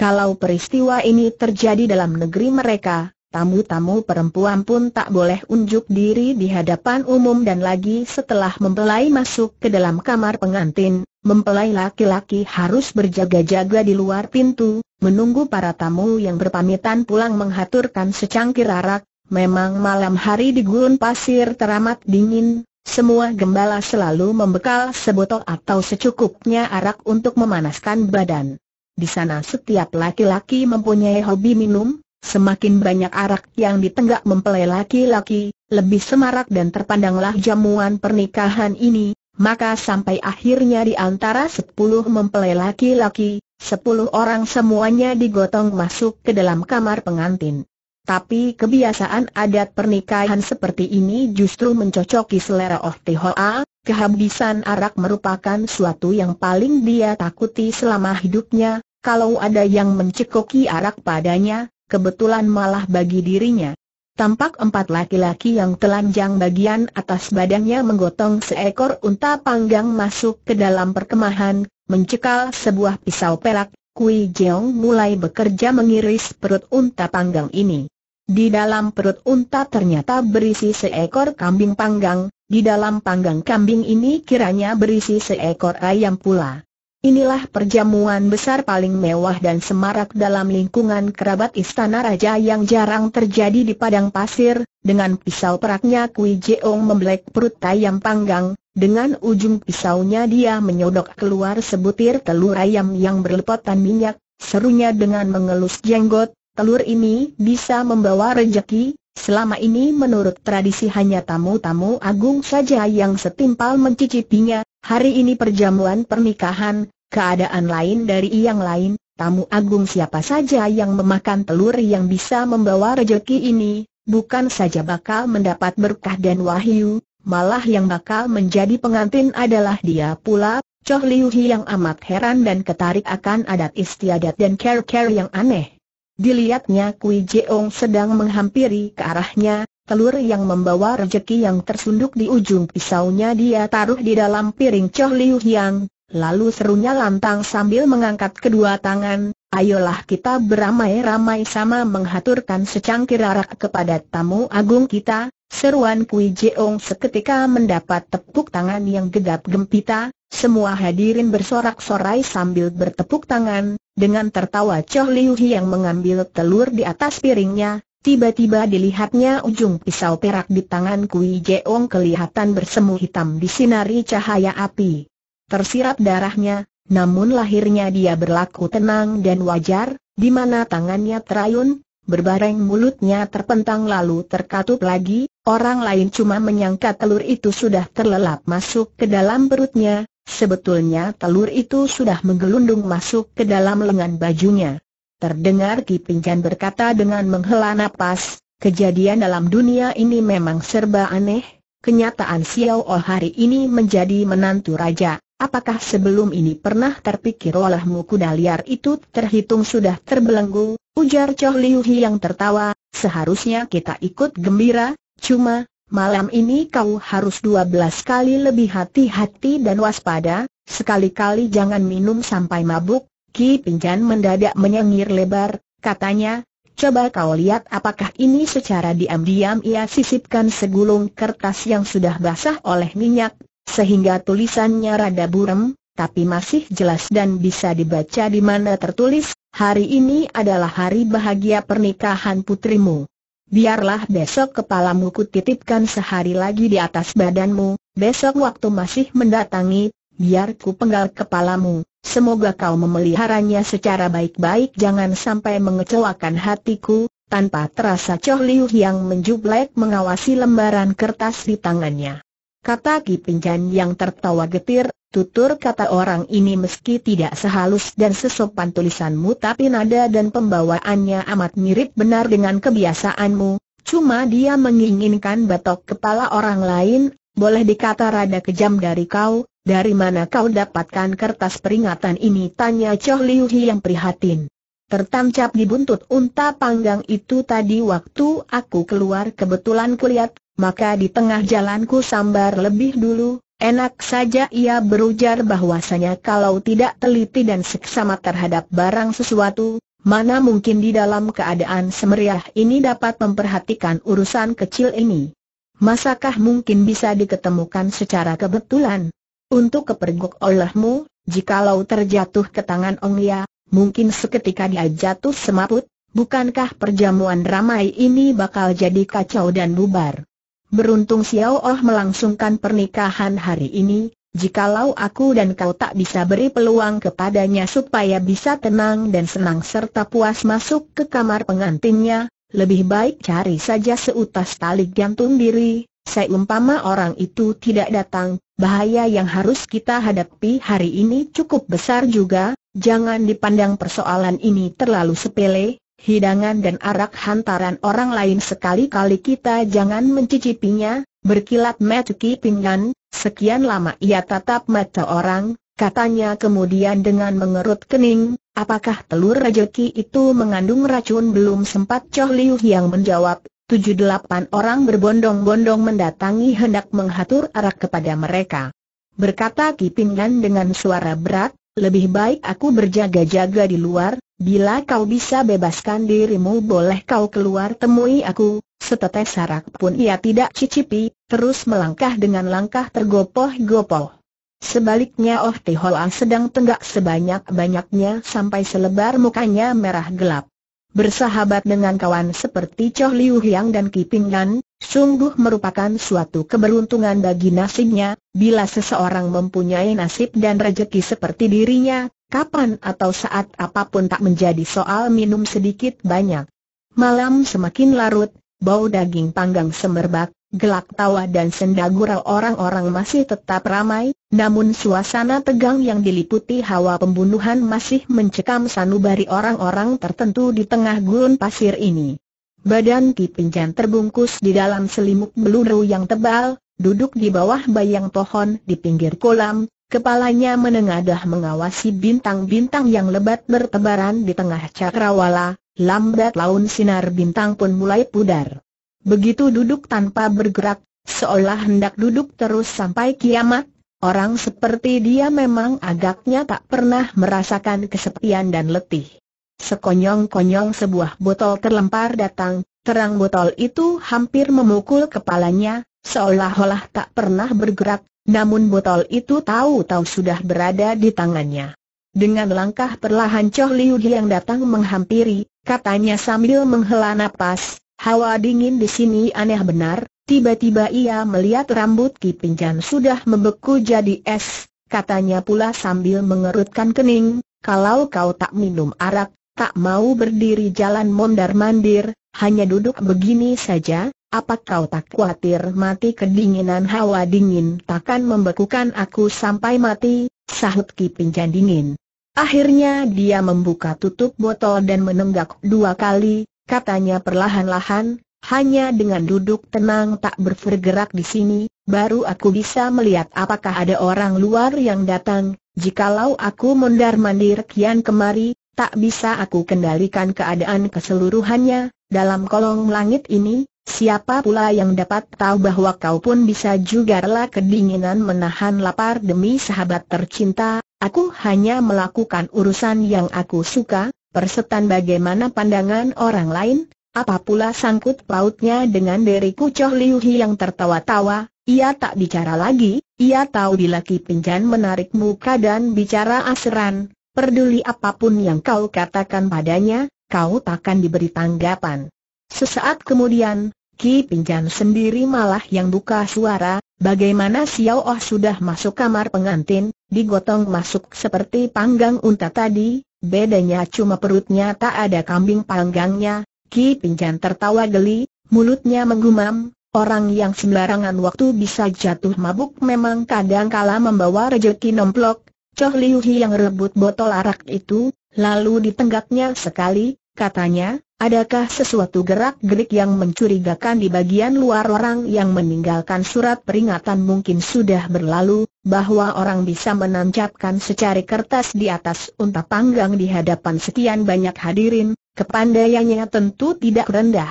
Kalau peristiwa ini terjadi dalam negeri mereka, tamu-tamu perempuan pun tak boleh unjuk diri di hadapan umum dan lagi setelah mempelai masuk ke dalam kamar pengantin, mempelai laki-laki harus berjaga-jaga di luar pintu, menunggu para tamu yang berpamitan pulang menghaturkan secangkir arak, Memang malam hari di gurun pasir teramat dingin, semua gembala selalu membekal sebotol atau secukupnya arak untuk memanaskan badan. Di sana setiap laki-laki mempunyai hobi minum, semakin banyak arak yang ditenggak mempelai laki-laki, lebih semarak dan terpandanglah jamuan pernikahan ini, maka sampai akhirnya di antara sepuluh mempelai laki-laki, sepuluh orang semuanya digotong masuk ke dalam kamar pengantin. Tapi kebiasaan adat pernikahan seperti ini justru mencocoki selera Oh Hoa, kehabisan arak merupakan suatu yang paling dia takuti selama hidupnya, kalau ada yang mencekoki arak padanya, kebetulan malah bagi dirinya. Tampak empat laki-laki yang telanjang bagian atas badannya menggotong seekor unta panggang masuk ke dalam perkemahan, mencekal sebuah pisau pelak. Kui Jeong mulai bekerja mengiris perut unta panggang ini. Di dalam perut unta ternyata berisi seekor kambing panggang, di dalam panggang kambing ini kiranya berisi seekor ayam pula. Inilah perjamuan besar paling mewah dan semarak dalam lingkungan kerabat istana raja yang jarang terjadi di padang pasir, dengan pisau peraknya Kui Jeong membelek perut ayam panggang, dengan ujung pisaunya dia menyodok keluar sebutir telur ayam yang berlepotan minyak, serunya dengan mengelus jenggot, telur ini bisa membawa rejeki, selama ini menurut tradisi hanya tamu-tamu agung saja yang setimpal mencicipinya, hari ini perjamuan pernikahan, keadaan lain dari yang lain, tamu agung siapa saja yang memakan telur yang bisa membawa rejeki ini, bukan saja bakal mendapat berkah dan wahyu, malah yang bakal menjadi pengantin adalah dia pula, Choh Liu Hi yang amat heran dan ketarik akan adat istiadat dan care-care yang aneh. Dilihatnya Kui Jeong sedang menghampiri ke arahnya, telur yang membawa rejeki yang tersunduk di ujung pisaunya dia taruh di dalam piring Choh Liu Hiang, lalu serunya lantang sambil mengangkat kedua tangan, ayolah kita beramai-ramai sama menghaturkan secangkir arak kepada tamu agung kita, seruan Kui Jeong seketika mendapat tepuk tangan yang gegap gempita, semua hadirin bersorak-sorai sambil bertepuk tangan, dengan tertawa Choh Liu yang mengambil telur di atas piringnya, tiba-tiba dilihatnya ujung pisau perak di tangan Kui Jeong kelihatan bersemu hitam di sinari cahaya api. Tersirat darahnya, namun lahirnya dia berlaku tenang dan wajar, di mana tangannya terayun, berbareng mulutnya terpentang lalu terkatup lagi, orang lain cuma menyangka telur itu sudah terlelap masuk ke dalam perutnya, Sebetulnya telur itu sudah menggelundung masuk ke dalam lengan bajunya. Terdengar Ki Pinjan berkata dengan menghela napas, kejadian dalam dunia ini memang serba aneh, kenyataan Xiao Oh hari ini menjadi menantu raja. Apakah sebelum ini pernah terpikir olehmu kuda liar itu terhitung sudah terbelenggu? Ujar Chow Liu yang tertawa, seharusnya kita ikut gembira, cuma Malam ini kau harus dua belas kali lebih hati-hati dan waspada, sekali-kali jangan minum sampai mabuk. Ki Pinjan mendadak menyengir lebar, katanya, coba kau lihat apakah ini secara diam-diam ia sisipkan segulung kertas yang sudah basah oleh minyak, sehingga tulisannya rada buram, tapi masih jelas dan bisa dibaca di mana tertulis, hari ini adalah hari bahagia pernikahan putrimu biarlah besok kepalamu kutitipkan sehari lagi di atas badanmu, besok waktu masih mendatangi, biar ku penggal kepalamu, semoga kau memeliharanya secara baik-baik jangan sampai mengecewakan hatiku, tanpa terasa Choh Liu yang menjublek mengawasi lembaran kertas di tangannya. Kata Ki Pinjan yang tertawa getir, Tutur kata orang ini meski tidak sehalus dan sesopan tulisanmu tapi nada dan pembawaannya amat mirip benar dengan kebiasaanmu, cuma dia menginginkan batok kepala orang lain, boleh dikata rada kejam dari kau, dari mana kau dapatkan kertas peringatan ini tanya Choh Liu Hi yang prihatin. Tertancap di buntut unta panggang itu tadi waktu aku keluar kebetulan kulihat, maka di tengah jalanku sambar lebih dulu, Enak saja ia berujar bahwasanya kalau tidak teliti dan seksama terhadap barang sesuatu, mana mungkin di dalam keadaan semeriah ini dapat memperhatikan urusan kecil ini. Masakah mungkin bisa diketemukan secara kebetulan? Untuk kepergok olehmu, jikalau terjatuh ke tangan ong ya, mungkin seketika dia jatuh semaput, bukankah perjamuan ramai ini bakal jadi kacau dan bubar? Beruntung Xiao Oh melangsungkan pernikahan hari ini, jikalau aku dan kau tak bisa beri peluang kepadanya supaya bisa tenang dan senang serta puas masuk ke kamar pengantinnya, lebih baik cari saja seutas tali gantung diri, seumpama orang itu tidak datang, bahaya yang harus kita hadapi hari ini cukup besar juga, jangan dipandang persoalan ini terlalu sepele, hidangan dan arak hantaran orang lain sekali-kali kita jangan mencicipinya, berkilat Metuki pinggan, sekian lama ia tatap mata orang, katanya kemudian dengan mengerut kening, apakah telur rejeki itu mengandung racun belum sempat Choh Liu yang menjawab, tujuh delapan orang berbondong-bondong mendatangi hendak menghatur arak kepada mereka. Berkata Kipingan dengan suara berat, lebih baik aku berjaga-jaga di luar, Bila kau bisa bebaskan dirimu boleh kau keluar temui aku, setetes sarak pun ia tidak cicipi, terus melangkah dengan langkah tergopoh-gopoh. Sebaliknya Oh Tiholang sedang tenggak sebanyak-banyaknya sampai selebar mukanya merah gelap. Bersahabat dengan kawan seperti Choh Liu Hiang dan Kipingan, sungguh merupakan suatu keberuntungan bagi nasibnya, bila seseorang mempunyai nasib dan rejeki seperti dirinya, kapan atau saat apapun tak menjadi soal minum sedikit banyak. Malam semakin larut, bau daging panggang semerbak, gelak tawa dan senda orang-orang masih tetap ramai, namun suasana tegang yang diliputi hawa pembunuhan masih mencekam sanubari orang-orang tertentu di tengah gurun pasir ini. Badan kipinjan terbungkus di dalam selimut beluru yang tebal, duduk di bawah bayang pohon di pinggir kolam, Kepalanya menengadah mengawasi bintang-bintang yang lebat bertebaran di tengah cakrawala, lambat laun sinar bintang pun mulai pudar. Begitu duduk tanpa bergerak, seolah hendak duduk terus sampai kiamat, orang seperti dia memang agaknya tak pernah merasakan kesepian dan letih. Sekonyong-konyong sebuah botol terlempar datang, terang botol itu hampir memukul kepalanya, seolah-olah tak pernah bergerak, namun botol itu tahu-tahu sudah berada di tangannya. Dengan langkah perlahan Choh Liu yang datang menghampiri, katanya sambil menghela napas, hawa dingin di sini aneh benar, tiba-tiba ia melihat rambut Ki Jan sudah membeku jadi es, katanya pula sambil mengerutkan kening, kalau kau tak minum arak, tak mau berdiri jalan mondar-mandir, hanya duduk begini saja, apa kau tak khawatir mati kedinginan hawa dingin takkan membekukan aku sampai mati, sahut Ki Pinjan dingin. Akhirnya dia membuka tutup botol dan menenggak dua kali, katanya perlahan-lahan, hanya dengan duduk tenang tak bergerak di sini, baru aku bisa melihat apakah ada orang luar yang datang, jikalau aku mondar-mandir kian kemari, tak bisa aku kendalikan keadaan keseluruhannya, dalam kolong langit ini, Siapa pula yang dapat tahu bahwa kau pun bisa juga rela kedinginan menahan lapar demi sahabat tercinta, aku hanya melakukan urusan yang aku suka, persetan bagaimana pandangan orang lain, apa pula sangkut pautnya dengan diriku Choh Liu Hi yang tertawa-tawa, ia tak bicara lagi, ia tahu bila Ki Pinjan menarik muka dan bicara aseran. Perduli apapun yang kau katakan padanya, kau takkan diberi tanggapan. Sesaat kemudian, Ki Pinjan sendiri malah yang buka suara, bagaimana Xiao Oh sudah masuk kamar pengantin, digotong masuk seperti panggang unta tadi, bedanya cuma perutnya tak ada kambing panggangnya, Ki Pinjan tertawa geli, mulutnya menggumam, orang yang sembarangan waktu bisa jatuh mabuk memang kadang kala membawa rejeki nomplok, Choh Liu Hi yang rebut botol arak itu, lalu ditenggaknya sekali, katanya, Adakah sesuatu gerak-gerik yang mencurigakan di bagian luar orang yang meninggalkan surat peringatan mungkin sudah berlalu, bahwa orang bisa menancapkan secari kertas di atas unta panggang di hadapan sekian banyak hadirin, kepandaiannya tentu tidak rendah.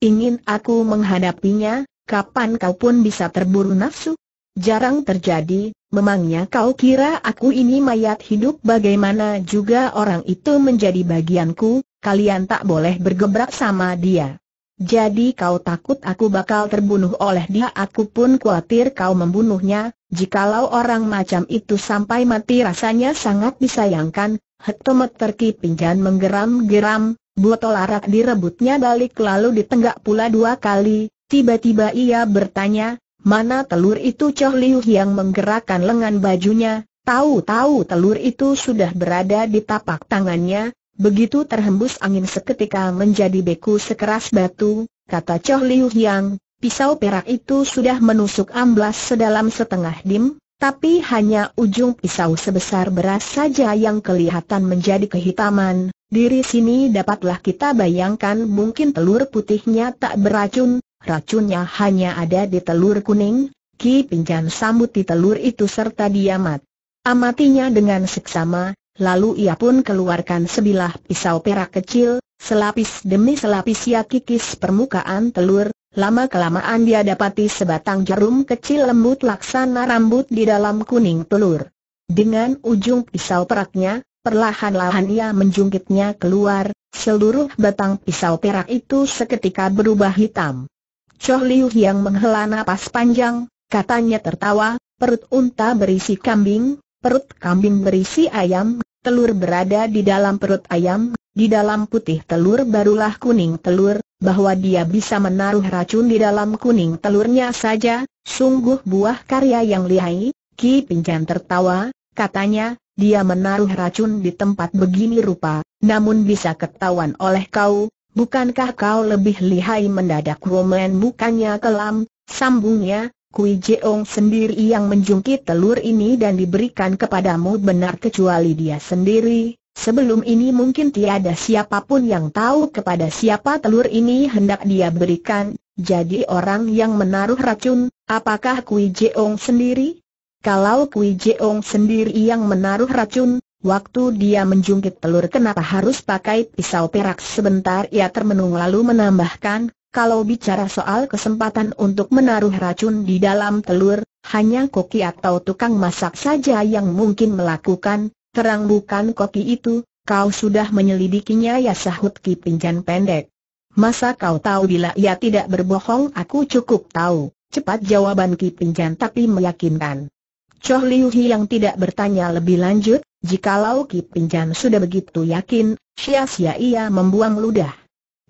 Ingin aku menghadapinya, kapan kau pun bisa terburu nafsu? Jarang terjadi, memangnya kau kira aku ini mayat hidup bagaimana juga orang itu menjadi bagianku, kalian tak boleh bergebrak sama dia. Jadi kau takut aku bakal terbunuh oleh dia Aku pun khawatir kau membunuhnya Jikalau orang macam itu sampai mati rasanya sangat disayangkan Hektometer Kipingjan menggeram-geram Botol arak direbutnya balik lalu ditenggak pula dua kali Tiba-tiba ia bertanya Mana telur itu Choh Liu yang menggerakkan lengan bajunya Tahu-tahu telur itu sudah berada di tapak tangannya Begitu terhembus angin seketika menjadi beku sekeras batu, kata Choh Liu Hiang. pisau perak itu sudah menusuk amblas sedalam setengah dim, tapi hanya ujung pisau sebesar beras saja yang kelihatan menjadi kehitaman. Diri sini dapatlah kita bayangkan mungkin telur putihnya tak beracun, racunnya hanya ada di telur kuning, Ki Pinjan di telur itu serta diamat, Amatinya dengan seksama, Lalu ia pun keluarkan sebilah pisau perak kecil, selapis demi selapis ia kikis permukaan telur, lama-kelamaan dia dapati sebatang jarum kecil lembut laksana rambut di dalam kuning telur. Dengan ujung pisau peraknya, perlahan-lahan ia menjungkitnya keluar, seluruh batang pisau perak itu seketika berubah hitam. Choh Liu yang menghela napas panjang, katanya tertawa, perut unta berisi kambing, Perut kambing berisi ayam, telur berada di dalam perut ayam, di dalam putih telur barulah kuning telur, bahwa dia bisa menaruh racun di dalam kuning telurnya saja, sungguh buah karya yang lihai, Ki Pinjan tertawa, katanya, dia menaruh racun di tempat begini rupa, namun bisa ketahuan oleh kau, bukankah kau lebih lihai mendadak Kromen bukannya kelam, sambungnya, Kui Jeong sendiri yang menjungkit telur ini dan diberikan kepadamu benar kecuali dia sendiri, sebelum ini mungkin tiada siapapun yang tahu kepada siapa telur ini hendak dia berikan, jadi orang yang menaruh racun, apakah Kui Jeong sendiri? Kalau Kui Jeong sendiri yang menaruh racun, Waktu dia menjungkit telur kenapa harus pakai pisau perak sebentar ia termenung lalu menambahkan, kalau bicara soal kesempatan untuk menaruh racun di dalam telur, hanya koki atau tukang masak saja yang mungkin melakukan, terang bukan koki itu, kau sudah menyelidikinya ya sahut Ki Pinjan pendek. Masa kau tahu bila ia tidak berbohong aku cukup tahu, cepat jawaban Ki Pinjan tapi meyakinkan. Choh Liu Hi yang tidak bertanya lebih lanjut, jikalau Ki Pinjan sudah begitu yakin, sia-sia ia membuang ludah.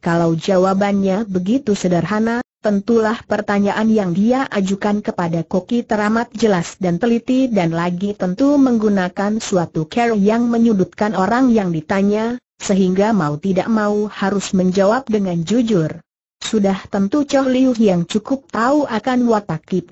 Kalau jawabannya begitu sederhana, tentulah pertanyaan yang dia ajukan kepada Koki teramat jelas dan teliti dan lagi tentu menggunakan suatu care yang menyudutkan orang yang ditanya, sehingga mau tidak mau harus menjawab dengan jujur. Sudah tentu Choh Liu yang cukup tahu akan watak Ki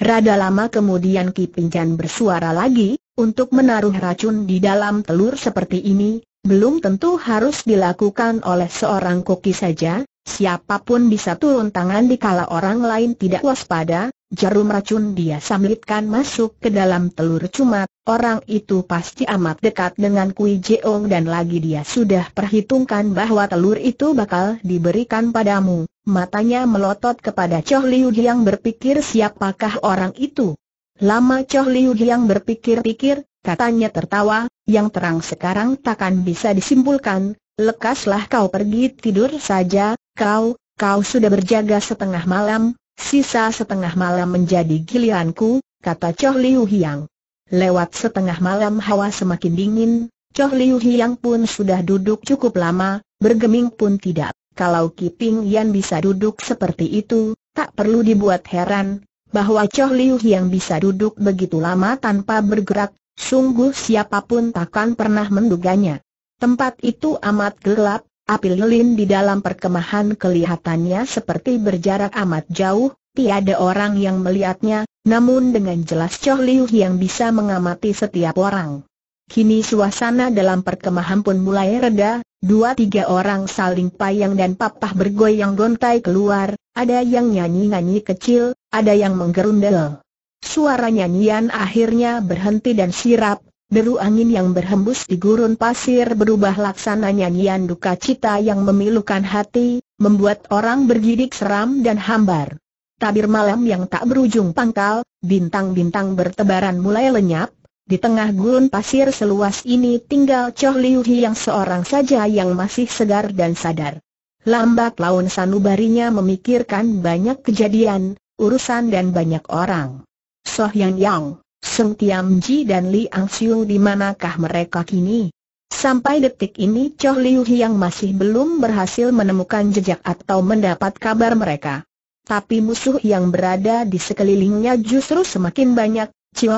Rada lama kemudian Ki bersuara lagi, untuk menaruh racun di dalam telur seperti ini, belum tentu harus dilakukan oleh seorang koki saja, siapapun bisa turun tangan dikala orang lain tidak waspada, jarum racun dia samlitkan masuk ke dalam telur cuma. orang itu pasti amat dekat dengan Kui Jeong dan lagi dia sudah perhitungkan bahwa telur itu bakal diberikan padamu, matanya melotot kepada Choh Liu yang berpikir siapakah orang itu. Lama Choh Liu yang berpikir-pikir, Katanya tertawa, yang terang sekarang takkan bisa disimpulkan, lekaslah kau pergi tidur saja, kau, kau sudah berjaga setengah malam, sisa setengah malam menjadi gilianku, kata Choh Liu Hiang. Lewat setengah malam hawa semakin dingin, Choh Liu Hiang pun sudah duduk cukup lama, bergeming pun tidak. Kalau Kiping Yan bisa duduk seperti itu, tak perlu dibuat heran, bahwa Choh Liu Hiang bisa duduk begitu lama tanpa bergerak, sungguh siapapun takkan pernah menduganya. Tempat itu amat gelap, api lilin di dalam perkemahan kelihatannya seperti berjarak amat jauh, tiada orang yang melihatnya, namun dengan jelas Choh Liu yang bisa mengamati setiap orang. Kini suasana dalam perkemahan pun mulai reda, dua-tiga orang saling payang dan papah bergoyang gontai keluar, ada yang nyanyi-nyanyi kecil, ada yang menggerundel. Suara nyanyian akhirnya berhenti dan sirap, deru angin yang berhembus di gurun pasir berubah laksana nyanyian duka cita yang memilukan hati, membuat orang bergidik seram dan hambar. Tabir malam yang tak berujung pangkal, bintang-bintang bertebaran mulai lenyap, di tengah gurun pasir seluas ini tinggal Choh Liu yang seorang saja yang masih segar dan sadar. Lambat laun sanubarinya memikirkan banyak kejadian, urusan dan banyak orang. Soh Yang Yang, Seng Tiam Ji dan Li Ang Siu di manakah mereka kini? Sampai detik ini Choh Liu Hiang masih belum berhasil menemukan jejak atau mendapat kabar mereka. Tapi musuh yang berada di sekelilingnya justru semakin banyak,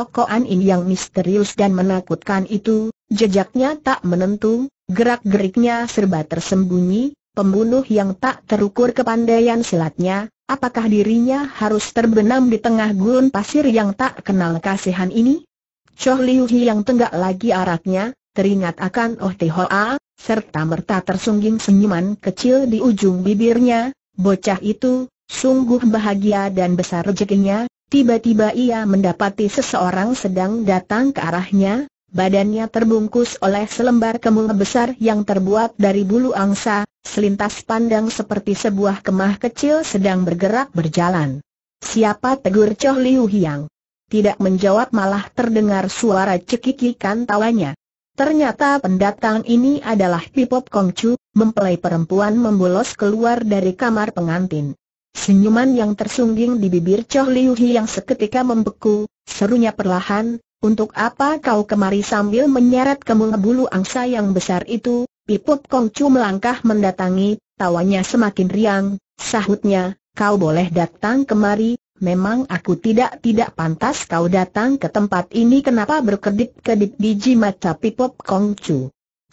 Koan ini yang misterius dan menakutkan itu, jejaknya tak menentu, gerak-geriknya serba tersembunyi, pembunuh yang tak terukur kepandaian silatnya, Apakah dirinya harus terbenam di tengah gurun pasir yang tak kenal kasihan ini? Choh Liu Hi yang tenggak lagi araknya, teringat akan Oh Te Hoa, serta merta tersungging senyuman kecil di ujung bibirnya, bocah itu, sungguh bahagia dan besar rezekinya, tiba-tiba ia mendapati seseorang sedang datang ke arahnya, Badannya terbungkus oleh selembar kemul besar yang terbuat dari bulu angsa, selintas pandang seperti sebuah kemah kecil sedang bergerak berjalan. Siapa tegur Choh Liu Hiang? Tidak menjawab malah terdengar suara cekikikan tawanya. Ternyata pendatang ini adalah Pipop Kongcu, mempelai perempuan membolos keluar dari kamar pengantin. Senyuman yang tersungging di bibir Choh Liu Hiang seketika membeku, serunya perlahan, untuk apa kau kemari sambil menyeret kemul bulu angsa yang besar itu? Piput Kongcu melangkah mendatangi, tawanya semakin riang, sahutnya, kau boleh datang kemari, memang aku tidak-tidak pantas kau datang ke tempat ini kenapa berkedip-kedip biji mata Piput Kongcu.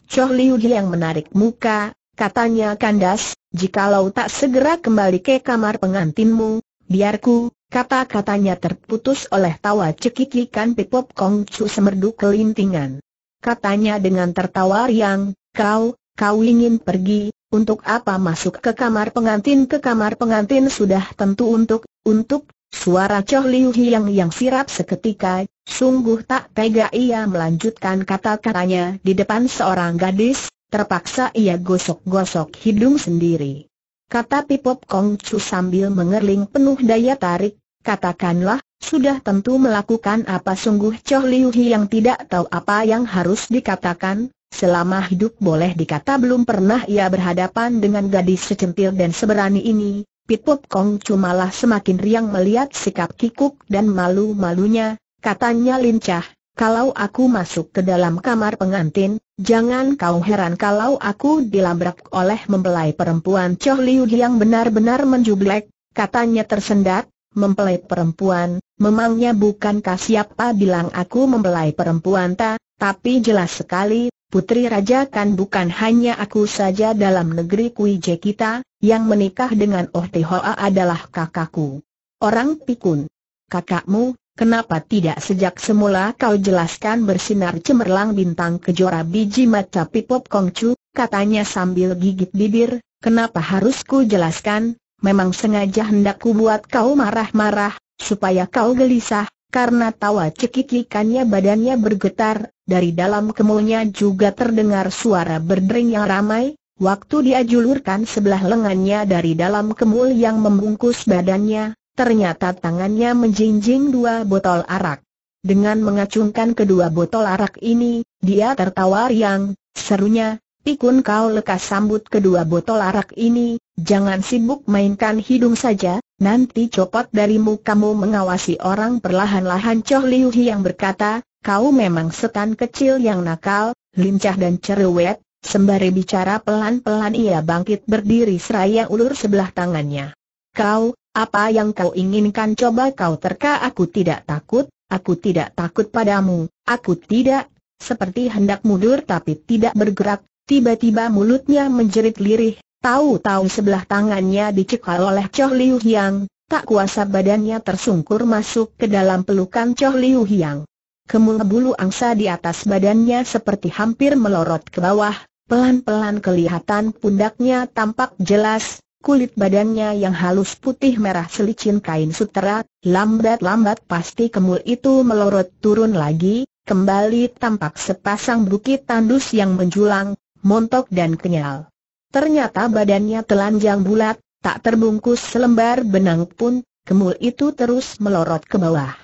Choh Liu yang menarik muka, katanya kandas, jikalau tak segera kembali ke kamar pengantinmu, biarku, Kata-katanya terputus oleh tawa cekikikan Pipop Kong Chu semerdu kelintingan. Katanya dengan tertawa riang, kau, kau ingin pergi, untuk apa masuk ke kamar pengantin? Ke kamar pengantin sudah tentu untuk, untuk, suara Choh Liu Hiang yang sirap seketika, sungguh tak tega ia melanjutkan kata-katanya di depan seorang gadis, terpaksa ia gosok-gosok hidung sendiri. Kata Pipop Kong Chu sambil mengerling penuh daya tarik, Katakanlah, sudah tentu melakukan apa sungguh Choh Liu Hi yang tidak tahu apa yang harus dikatakan, selama hidup boleh dikata belum pernah ia berhadapan dengan gadis secentil dan seberani ini, Pit Pop Kong cumalah semakin riang melihat sikap kikuk dan malu-malunya, katanya lincah, kalau aku masuk ke dalam kamar pengantin, jangan kau heran kalau aku dilabrak oleh membelai perempuan Choh Liu yang benar-benar menjublek, katanya tersendat, mempelai perempuan, memangnya bukankah siapa bilang aku mempelai perempuan ta? tapi jelas sekali, putri raja kan bukan hanya aku saja dalam negeri Kuije kita, yang menikah dengan Oh Hoa adalah kakakku. Orang pikun. Kakakmu, Kenapa tidak sejak semula kau jelaskan bersinar cemerlang bintang kejora biji mata Pipop Kongcu, katanya sambil gigit bibir, kenapa harus ku jelaskan, memang sengaja hendak ku buat kau marah-marah, supaya kau gelisah, karena tawa cekikikannya badannya bergetar, dari dalam kemulnya juga terdengar suara berdering yang ramai, waktu dia julurkan sebelah lengannya dari dalam kemul yang membungkus badannya, ternyata tangannya menjinjing dua botol arak. Dengan mengacungkan kedua botol arak ini, dia tertawa riang, serunya, Pikun kau lekas sambut kedua botol arak ini, jangan sibuk mainkan hidung saja, nanti copot darimu kamu mengawasi orang perlahan-lahan Choh Liu yang berkata, kau memang setan kecil yang nakal, lincah dan cerewet, sembari bicara pelan-pelan ia bangkit berdiri seraya ulur sebelah tangannya. Kau, apa yang kau inginkan coba kau terka aku tidak takut, aku tidak takut padamu, aku tidak seperti hendak mundur tapi tidak bergerak, Tiba-tiba mulutnya menjerit lirih, tahu-tahu sebelah tangannya dicekal oleh Choh Liu Hiang, tak kuasa badannya tersungkur masuk ke dalam pelukan Choh Liu Hiang. Kemul bulu angsa di atas badannya seperti hampir melorot ke bawah, pelan-pelan kelihatan pundaknya tampak jelas, kulit badannya yang halus putih merah selicin kain sutera, lambat-lambat pasti kemul itu melorot turun lagi, kembali tampak sepasang bukit tandus yang menjulang, montok dan kenyal. Ternyata badannya telanjang bulat, tak terbungkus selembar benang pun, kemul itu terus melorot ke bawah.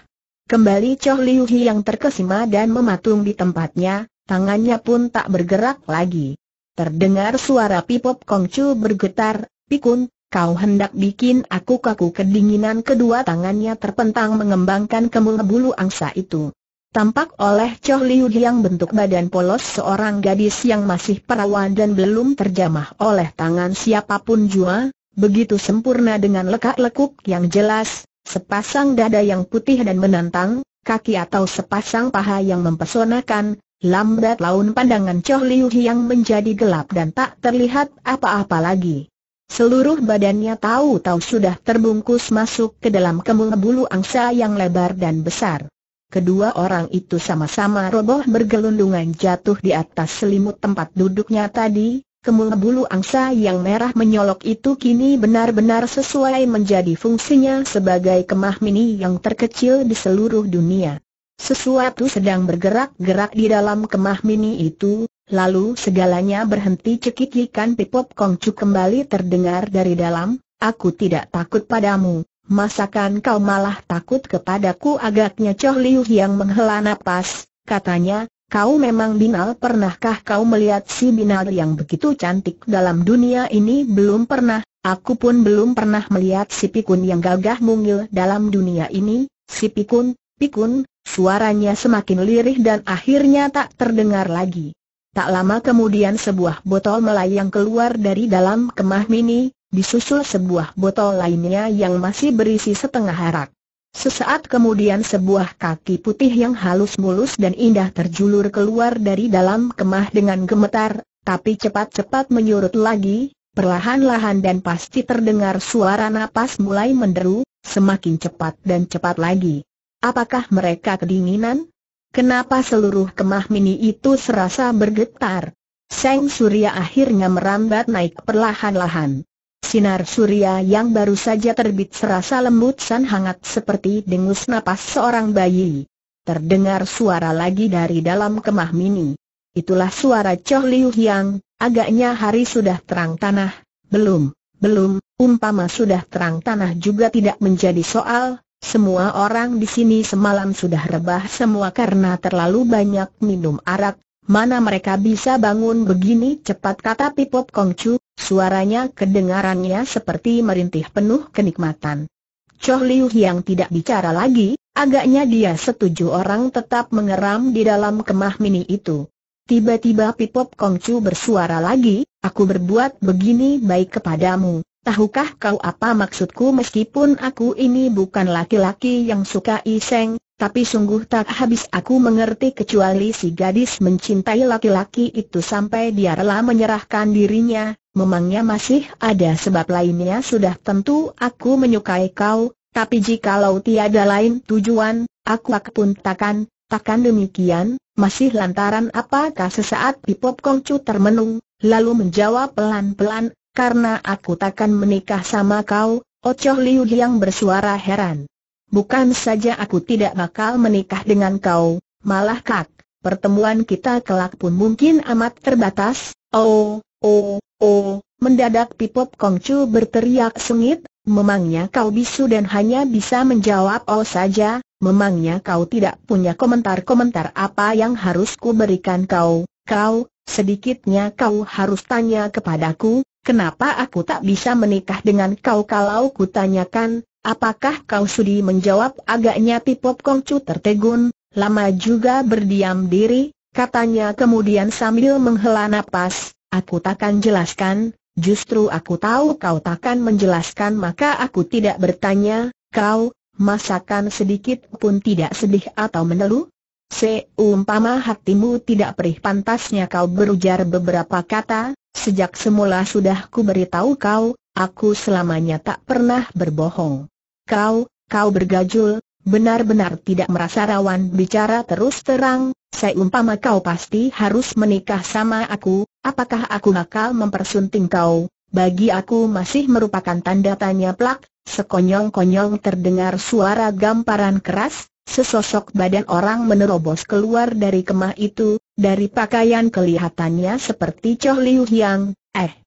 Kembali Choh Liu Hi yang terkesima dan mematung di tempatnya, tangannya pun tak bergerak lagi. Terdengar suara Pipop Kongcu bergetar, Pikun, kau hendak bikin aku kaku kedinginan kedua tangannya terpentang mengembangkan kemul bulu angsa itu. Tampak oleh Choh Liu yang bentuk badan polos seorang gadis yang masih perawan dan belum terjamah oleh tangan siapapun jua, begitu sempurna dengan lekak-lekuk yang jelas, sepasang dada yang putih dan menantang, kaki atau sepasang paha yang mempesonakan, lambat laun pandangan Choh Liu yang menjadi gelap dan tak terlihat apa-apa lagi. Seluruh badannya tahu-tahu sudah terbungkus masuk ke dalam kembung bulu angsa yang lebar dan besar. Kedua orang itu sama-sama roboh bergelundungan jatuh di atas selimut tempat duduknya tadi, Kemul bulu angsa yang merah menyolok itu kini benar-benar sesuai menjadi fungsinya sebagai kemah mini yang terkecil di seluruh dunia. Sesuatu sedang bergerak-gerak di dalam kemah mini itu, lalu segalanya berhenti cekikikan pipop kongcu kembali terdengar dari dalam, aku tidak takut padamu, masakan kau malah takut kepadaku agaknya Choh Liu yang menghela napas, katanya, kau memang binal pernahkah kau melihat si binal yang begitu cantik dalam dunia ini belum pernah, aku pun belum pernah melihat si pikun yang gagah mungil dalam dunia ini, si pikun, pikun, suaranya semakin lirih dan akhirnya tak terdengar lagi. Tak lama kemudian sebuah botol melayang keluar dari dalam kemah mini, disusul sebuah botol lainnya yang masih berisi setengah harap. Sesaat kemudian sebuah kaki putih yang halus mulus dan indah terjulur keluar dari dalam kemah dengan gemetar, tapi cepat-cepat menyurut lagi, perlahan-lahan dan pasti terdengar suara napas mulai menderu, semakin cepat dan cepat lagi. Apakah mereka kedinginan? Kenapa seluruh kemah mini itu serasa bergetar? Seng Surya akhirnya merambat naik perlahan-lahan. Sinar surya yang baru saja terbit serasa lembut dan hangat seperti dengus napas seorang bayi. Terdengar suara lagi dari dalam kemah mini. Itulah suara Choh Liu Yang, agaknya hari sudah terang tanah, belum, belum, umpama sudah terang tanah juga tidak menjadi soal, semua orang di sini semalam sudah rebah semua karena terlalu banyak minum arak, mana mereka bisa bangun begini cepat kata Pipop Kongcu, Suaranya kedengarannya seperti merintih penuh kenikmatan. Choh Liu yang tidak bicara lagi, agaknya dia setuju orang tetap mengeram di dalam kemah mini itu. Tiba-tiba Pipop Kongcu bersuara lagi, aku berbuat begini baik kepadamu. Tahukah kau apa maksudku meskipun aku ini bukan laki-laki yang suka iseng, tapi sungguh tak habis aku mengerti kecuali si gadis mencintai laki-laki itu sampai dia rela menyerahkan dirinya, memangnya masih ada sebab lainnya sudah tentu aku menyukai kau, tapi jikalau tiada lain tujuan, aku pun takkan, takkan demikian, masih lantaran apakah sesaat Pipop Kongcu termenung, lalu menjawab pelan-pelan, karena aku takkan menikah sama kau, Ocoh Liu yang bersuara heran. Bukan saja aku tidak bakal menikah dengan kau, malah kak, pertemuan kita kelak pun mungkin amat terbatas, oh, oh, Oh, mendadak Pipop Kongcu berteriak sengit, memangnya kau bisu dan hanya bisa menjawab oh saja, memangnya kau tidak punya komentar-komentar apa yang harus ku berikan kau, kau, sedikitnya kau harus tanya kepadaku, kenapa aku tak bisa menikah dengan kau kalau ku tanyakan, apakah kau sudi menjawab agaknya Pipop Kongcu tertegun, lama juga berdiam diri, katanya kemudian sambil menghela napas, Aku takkan jelaskan, justru aku tahu kau takkan menjelaskan maka aku tidak bertanya, kau, masakan sedikit pun tidak sedih atau meneluh? Seumpama hatimu tidak perih pantasnya kau berujar beberapa kata, sejak semula sudah ku beritahu kau, aku selamanya tak pernah berbohong. Kau, kau bergajul, benar-benar tidak merasa rawan bicara terus terang, saya seumpama kau pasti harus menikah sama aku, apakah aku nakal mempersunting kau? Bagi aku masih merupakan tanda tanya plak, sekonyong-konyong terdengar suara gamparan keras, sesosok badan orang menerobos keluar dari kemah itu, dari pakaian kelihatannya seperti Choh Liu Hiang, eh.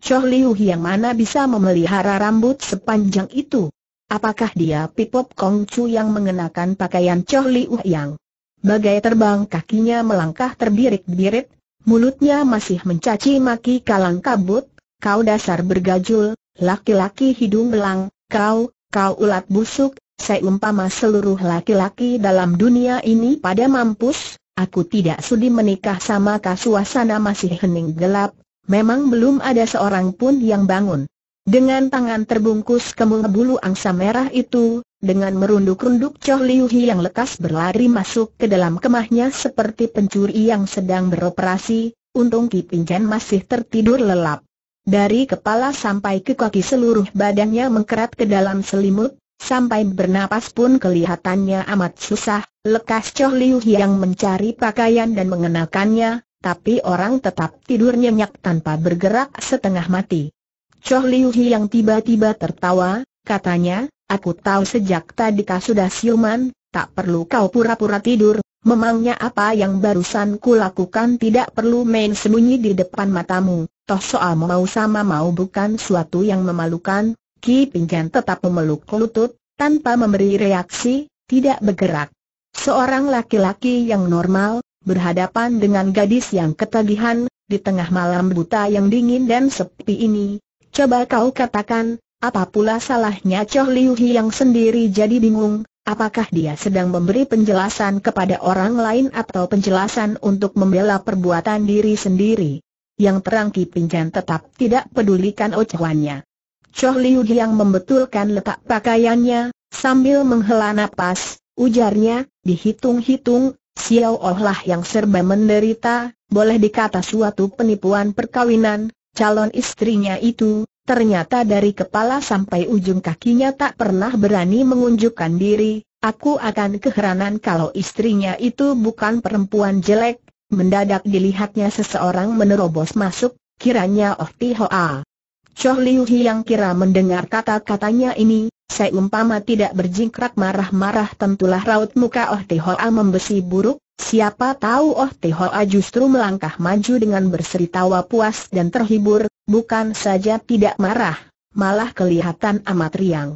Choh Liu Hiang mana bisa memelihara rambut sepanjang itu? Apakah dia Pipop Kong Chu yang mengenakan pakaian Choh Liu Yang? Bagai terbang kakinya melangkah terbirit-birit, mulutnya masih mencaci maki kalang kabut, kau dasar bergajul, laki-laki hidung belang, kau, kau ulat busuk, Saya umpama seluruh laki-laki dalam dunia ini pada mampus, aku tidak sudi menikah sama kau suasana masih hening gelap, memang belum ada seorang pun yang bangun. Dengan tangan terbungkus kemul bulu angsa merah itu, dengan merunduk-runduk Choh Liu Hi yang lekas berlari masuk ke dalam kemahnya seperti pencuri yang sedang beroperasi, untung Ki Pinjan masih tertidur lelap. Dari kepala sampai ke kaki seluruh badannya mengkerat ke dalam selimut, sampai bernapas pun kelihatannya amat susah, lekas Choh Liu yang mencari pakaian dan mengenakannya, tapi orang tetap tidur nyenyak tanpa bergerak setengah mati. Choh Liu Hi yang tiba-tiba tertawa, katanya, aku tahu sejak tadi kau sudah siuman, tak perlu kau pura-pura tidur, memangnya apa yang barusan kulakukan tidak perlu main sembunyi di depan matamu, toh soal mau sama mau bukan suatu yang memalukan, Ki Pinggan tetap memeluk lutut, tanpa memberi reaksi, tidak bergerak. Seorang laki-laki yang normal, berhadapan dengan gadis yang ketagihan, di tengah malam buta yang dingin dan sepi ini, Coba kau katakan, apa pula salahnya Choh Liu Hi yang sendiri jadi bingung, apakah dia sedang memberi penjelasan kepada orang lain atau penjelasan untuk membela perbuatan diri sendiri. Yang terang Ki tetap tidak pedulikan ocehannya. Choh Liu Hi yang membetulkan letak pakaiannya, sambil menghela nafas, ujarnya, dihitung-hitung, Xiao Oh lah yang serba menderita, boleh dikata suatu penipuan perkawinan, calon istrinya itu, ternyata dari kepala sampai ujung kakinya tak pernah berani mengunjukkan diri, aku akan keheranan kalau istrinya itu bukan perempuan jelek, mendadak dilihatnya seseorang menerobos masuk, kiranya Oh Ti Hoa. Choh Liu yang kira mendengar kata-katanya ini, saya umpama tidak berjingkrak marah-marah tentulah raut muka Oh Ti Hoa membesi buruk, Siapa tahu Oh Tehoa justru melangkah maju dengan berseri tawa puas dan terhibur, bukan saja tidak marah, malah kelihatan amat riang.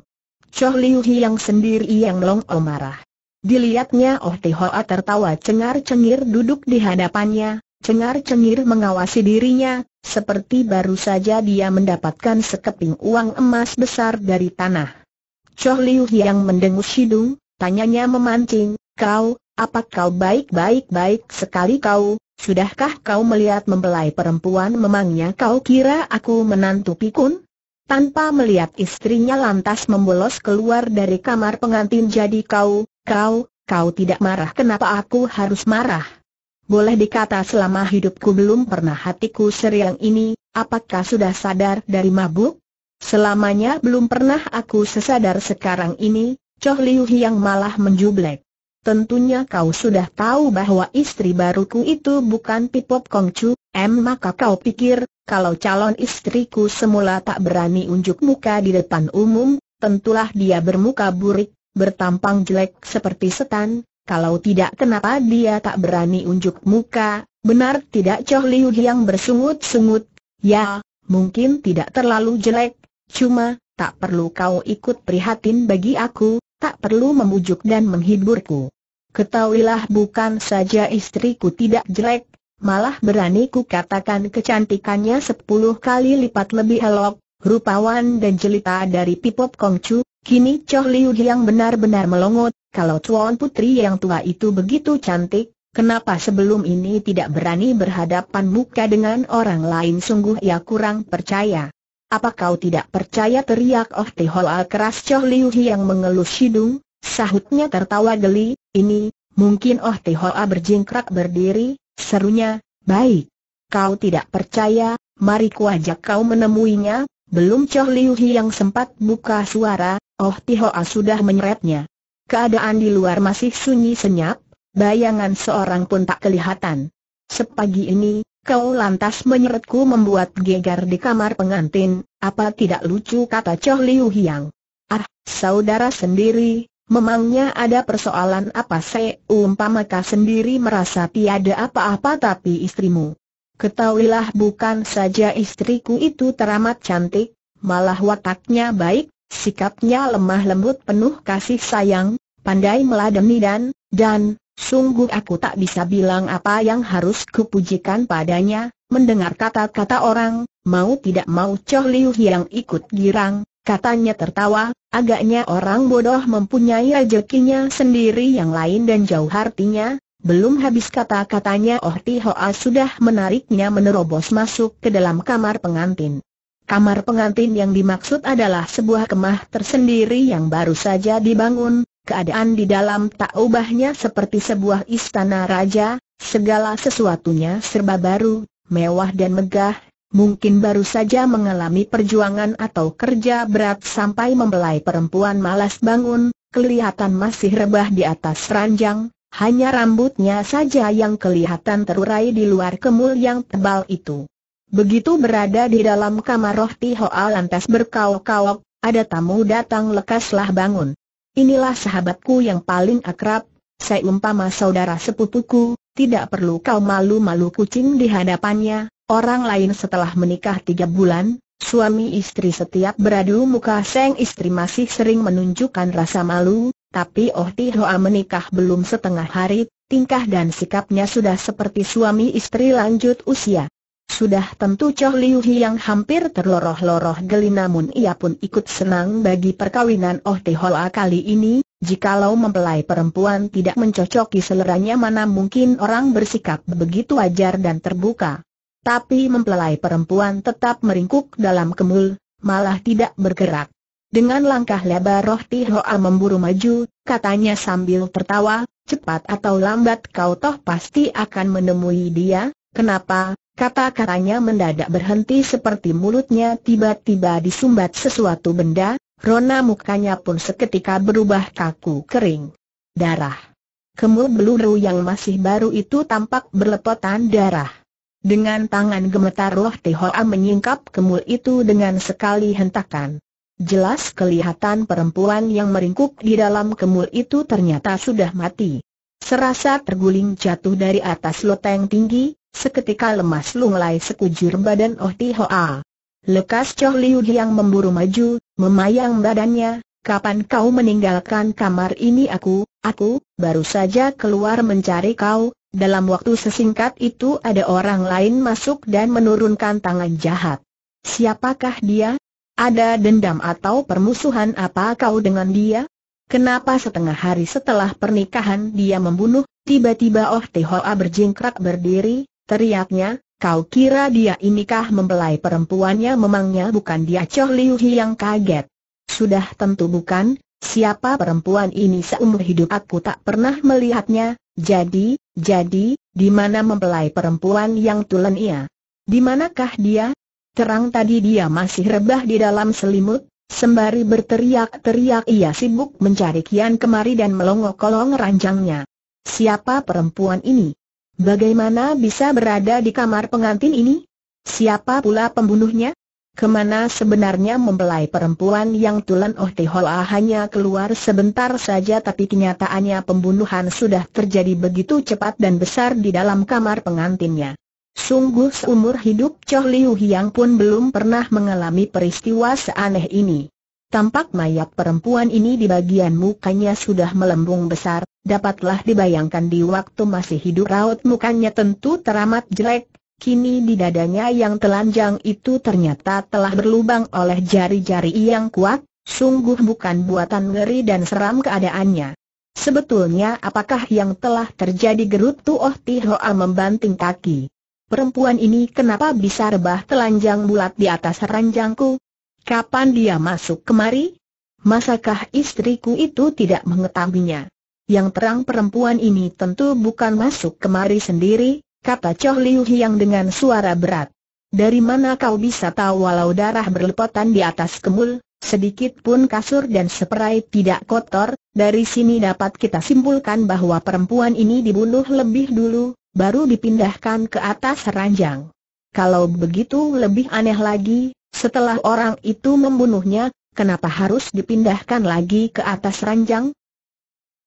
Choh Liu yang sendiri yang long -o marah. Dilihatnya Oh Tehoa tertawa cengar-cengir duduk di hadapannya, cengar-cengir mengawasi dirinya, seperti baru saja dia mendapatkan sekeping uang emas besar dari tanah. Choh Liu yang mendengus hidung, tanyanya memancing, kau, apa kau baik-baik-baik sekali kau? Sudahkah kau melihat membelai perempuan memangnya kau kira aku menantu pikun? Tanpa melihat istrinya lantas membolos keluar dari kamar pengantin jadi kau, kau, kau tidak marah kenapa aku harus marah? Boleh dikata selama hidupku belum pernah hatiku seriang ini, apakah sudah sadar dari mabuk? Selamanya belum pernah aku sesadar sekarang ini, Choh Liu Hiang malah menjublek. Tentunya kau sudah tahu bahwa istri baruku itu bukan Pipop Kongcu, em maka kau pikir, kalau calon istriku semula tak berani unjuk muka di depan umum, tentulah dia bermuka burik, bertampang jelek seperti setan, kalau tidak kenapa dia tak berani unjuk muka, benar tidak Choh Liu yang bersungut-sungut, ya, mungkin tidak terlalu jelek, cuma, tak perlu kau ikut prihatin bagi aku, tak perlu memujuk dan menghiburku. Ketahuilah bukan saja istriku tidak jelek, malah berani ku katakan kecantikannya sepuluh kali lipat lebih elok, rupawan dan jelita dari Pipop Kongcu, kini Choh Liu yang benar-benar melongot, kalau tuan putri yang tua itu begitu cantik, kenapa sebelum ini tidak berani berhadapan muka dengan orang lain sungguh ya kurang percaya. Apa kau tidak percaya teriak Oh Tihola keras Choh Liu yang mengelus hidung, sahutnya tertawa geli, ini, mungkin Oh Hoa berjingkrak berdiri, serunya, baik. Kau tidak percaya, mari kuajak kau menemuinya, belum Choh Liu Hi yang sempat buka suara, Oh Hoa sudah menyeretnya. Keadaan di luar masih sunyi senyap, bayangan seorang pun tak kelihatan. Sepagi ini, Kau lantas menyeretku membuat gegar di kamar pengantin, apa tidak lucu kata Choh Liu yang, Ah, saudara sendiri, Memangnya ada persoalan apa seumpama umpamaka sendiri merasa tiada apa-apa tapi istrimu? Ketahuilah bukan saja istriku itu teramat cantik, malah wataknya baik, sikapnya lemah lembut penuh kasih sayang, pandai meladeni dan, dan, sungguh aku tak bisa bilang apa yang harus kupujikan padanya, mendengar kata-kata orang, mau tidak mau Choh Liu yang ikut girang, Katanya tertawa, agaknya orang bodoh mempunyai rezekinya sendiri yang lain dan jauh artinya, belum habis kata-katanya Oh Ti Hoa sudah menariknya menerobos masuk ke dalam kamar pengantin. Kamar pengantin yang dimaksud adalah sebuah kemah tersendiri yang baru saja dibangun, keadaan di dalam tak ubahnya seperti sebuah istana raja, segala sesuatunya serba baru, mewah dan megah, mungkin baru saja mengalami perjuangan atau kerja berat sampai membelai perempuan malas bangun, kelihatan masih rebah di atas ranjang, hanya rambutnya saja yang kelihatan terurai di luar kemul yang tebal itu. Begitu berada di dalam kamar roh Tihoa lantas berkaok-kaok, ada tamu datang lekaslah bangun. Inilah sahabatku yang paling akrab, saya umpama saudara sepupuku, tidak perlu kau malu-malu kucing di hadapannya, Orang lain setelah menikah tiga bulan, suami istri setiap beradu muka seng istri masih sering menunjukkan rasa malu, tapi Oh Ti Hoa menikah belum setengah hari, tingkah dan sikapnya sudah seperti suami istri lanjut usia. Sudah tentu Choh Liu yang hampir terloroh-loroh geli namun ia pun ikut senang bagi perkawinan Oh Ti Hoa kali ini, jikalau mempelai perempuan tidak mencocoki seleranya mana mungkin orang bersikap begitu wajar dan terbuka tapi mempelai perempuan tetap meringkuk dalam kemul, malah tidak bergerak. Dengan langkah lebar roh Tihoa memburu maju, katanya sambil tertawa, cepat atau lambat kau toh pasti akan menemui dia, kenapa? Kata-katanya mendadak berhenti seperti mulutnya tiba-tiba disumbat sesuatu benda, rona mukanya pun seketika berubah kaku kering. Darah. Kemul beluru yang masih baru itu tampak berlepotan darah. Dengan tangan gemetar Loh Tehoa menyingkap kemul itu dengan sekali hentakan. Jelas kelihatan perempuan yang meringkuk di dalam kemul itu ternyata sudah mati. Serasa terguling jatuh dari atas loteng tinggi, seketika lemas lunglai sekujur badan Oh Tihoa. Lekas Choh Liu yang memburu maju, memayang badannya, kapan kau meninggalkan kamar ini aku, aku, baru saja keluar mencari kau, dalam waktu sesingkat itu ada orang lain masuk dan menurunkan tangan jahat. Siapakah dia? Ada dendam atau permusuhan apa kau dengan dia? Kenapa setengah hari setelah pernikahan dia membunuh, tiba-tiba Oh Hoa berjingkrak berdiri, teriaknya, kau kira dia inikah membelai perempuannya memangnya bukan dia Choh Liu yang kaget. Sudah tentu bukan, siapa perempuan ini seumur hidup aku tak pernah melihatnya, jadi, jadi, di mana mempelai perempuan yang tulen ia? Di manakah dia? Terang tadi dia masih rebah di dalam selimut, sembari berteriak-teriak ia sibuk mencari kian kemari dan melongok-kolong ranjangnya. Siapa perempuan ini? Bagaimana bisa berada di kamar pengantin ini? Siapa pula pembunuhnya? Kemana sebenarnya membelai perempuan yang tulen Oh Tehola hanya keluar sebentar saja tapi kenyataannya pembunuhan sudah terjadi begitu cepat dan besar di dalam kamar pengantinnya. Sungguh seumur hidup Choh Liu Hiang pun belum pernah mengalami peristiwa seaneh ini. Tampak mayat perempuan ini di bagian mukanya sudah melembung besar, dapatlah dibayangkan di waktu masih hidup raut mukanya tentu teramat jelek, Kini di dadanya yang telanjang itu ternyata telah berlubang oleh jari-jari yang kuat, sungguh bukan buatan ngeri dan seram keadaannya. Sebetulnya apakah yang telah terjadi gerutu Oh Tihoa membanting kaki. Perempuan ini kenapa bisa rebah telanjang bulat di atas ranjangku? Kapan dia masuk kemari? Masakah istriku itu tidak mengetahuinya? Yang terang perempuan ini tentu bukan masuk kemari sendiri, kata Choh Liu Hiang dengan suara berat. Dari mana kau bisa tahu walau darah berlepotan di atas kemul, sedikit pun kasur dan seperai tidak kotor, dari sini dapat kita simpulkan bahwa perempuan ini dibunuh lebih dulu, baru dipindahkan ke atas ranjang. Kalau begitu lebih aneh lagi, setelah orang itu membunuhnya, kenapa harus dipindahkan lagi ke atas ranjang?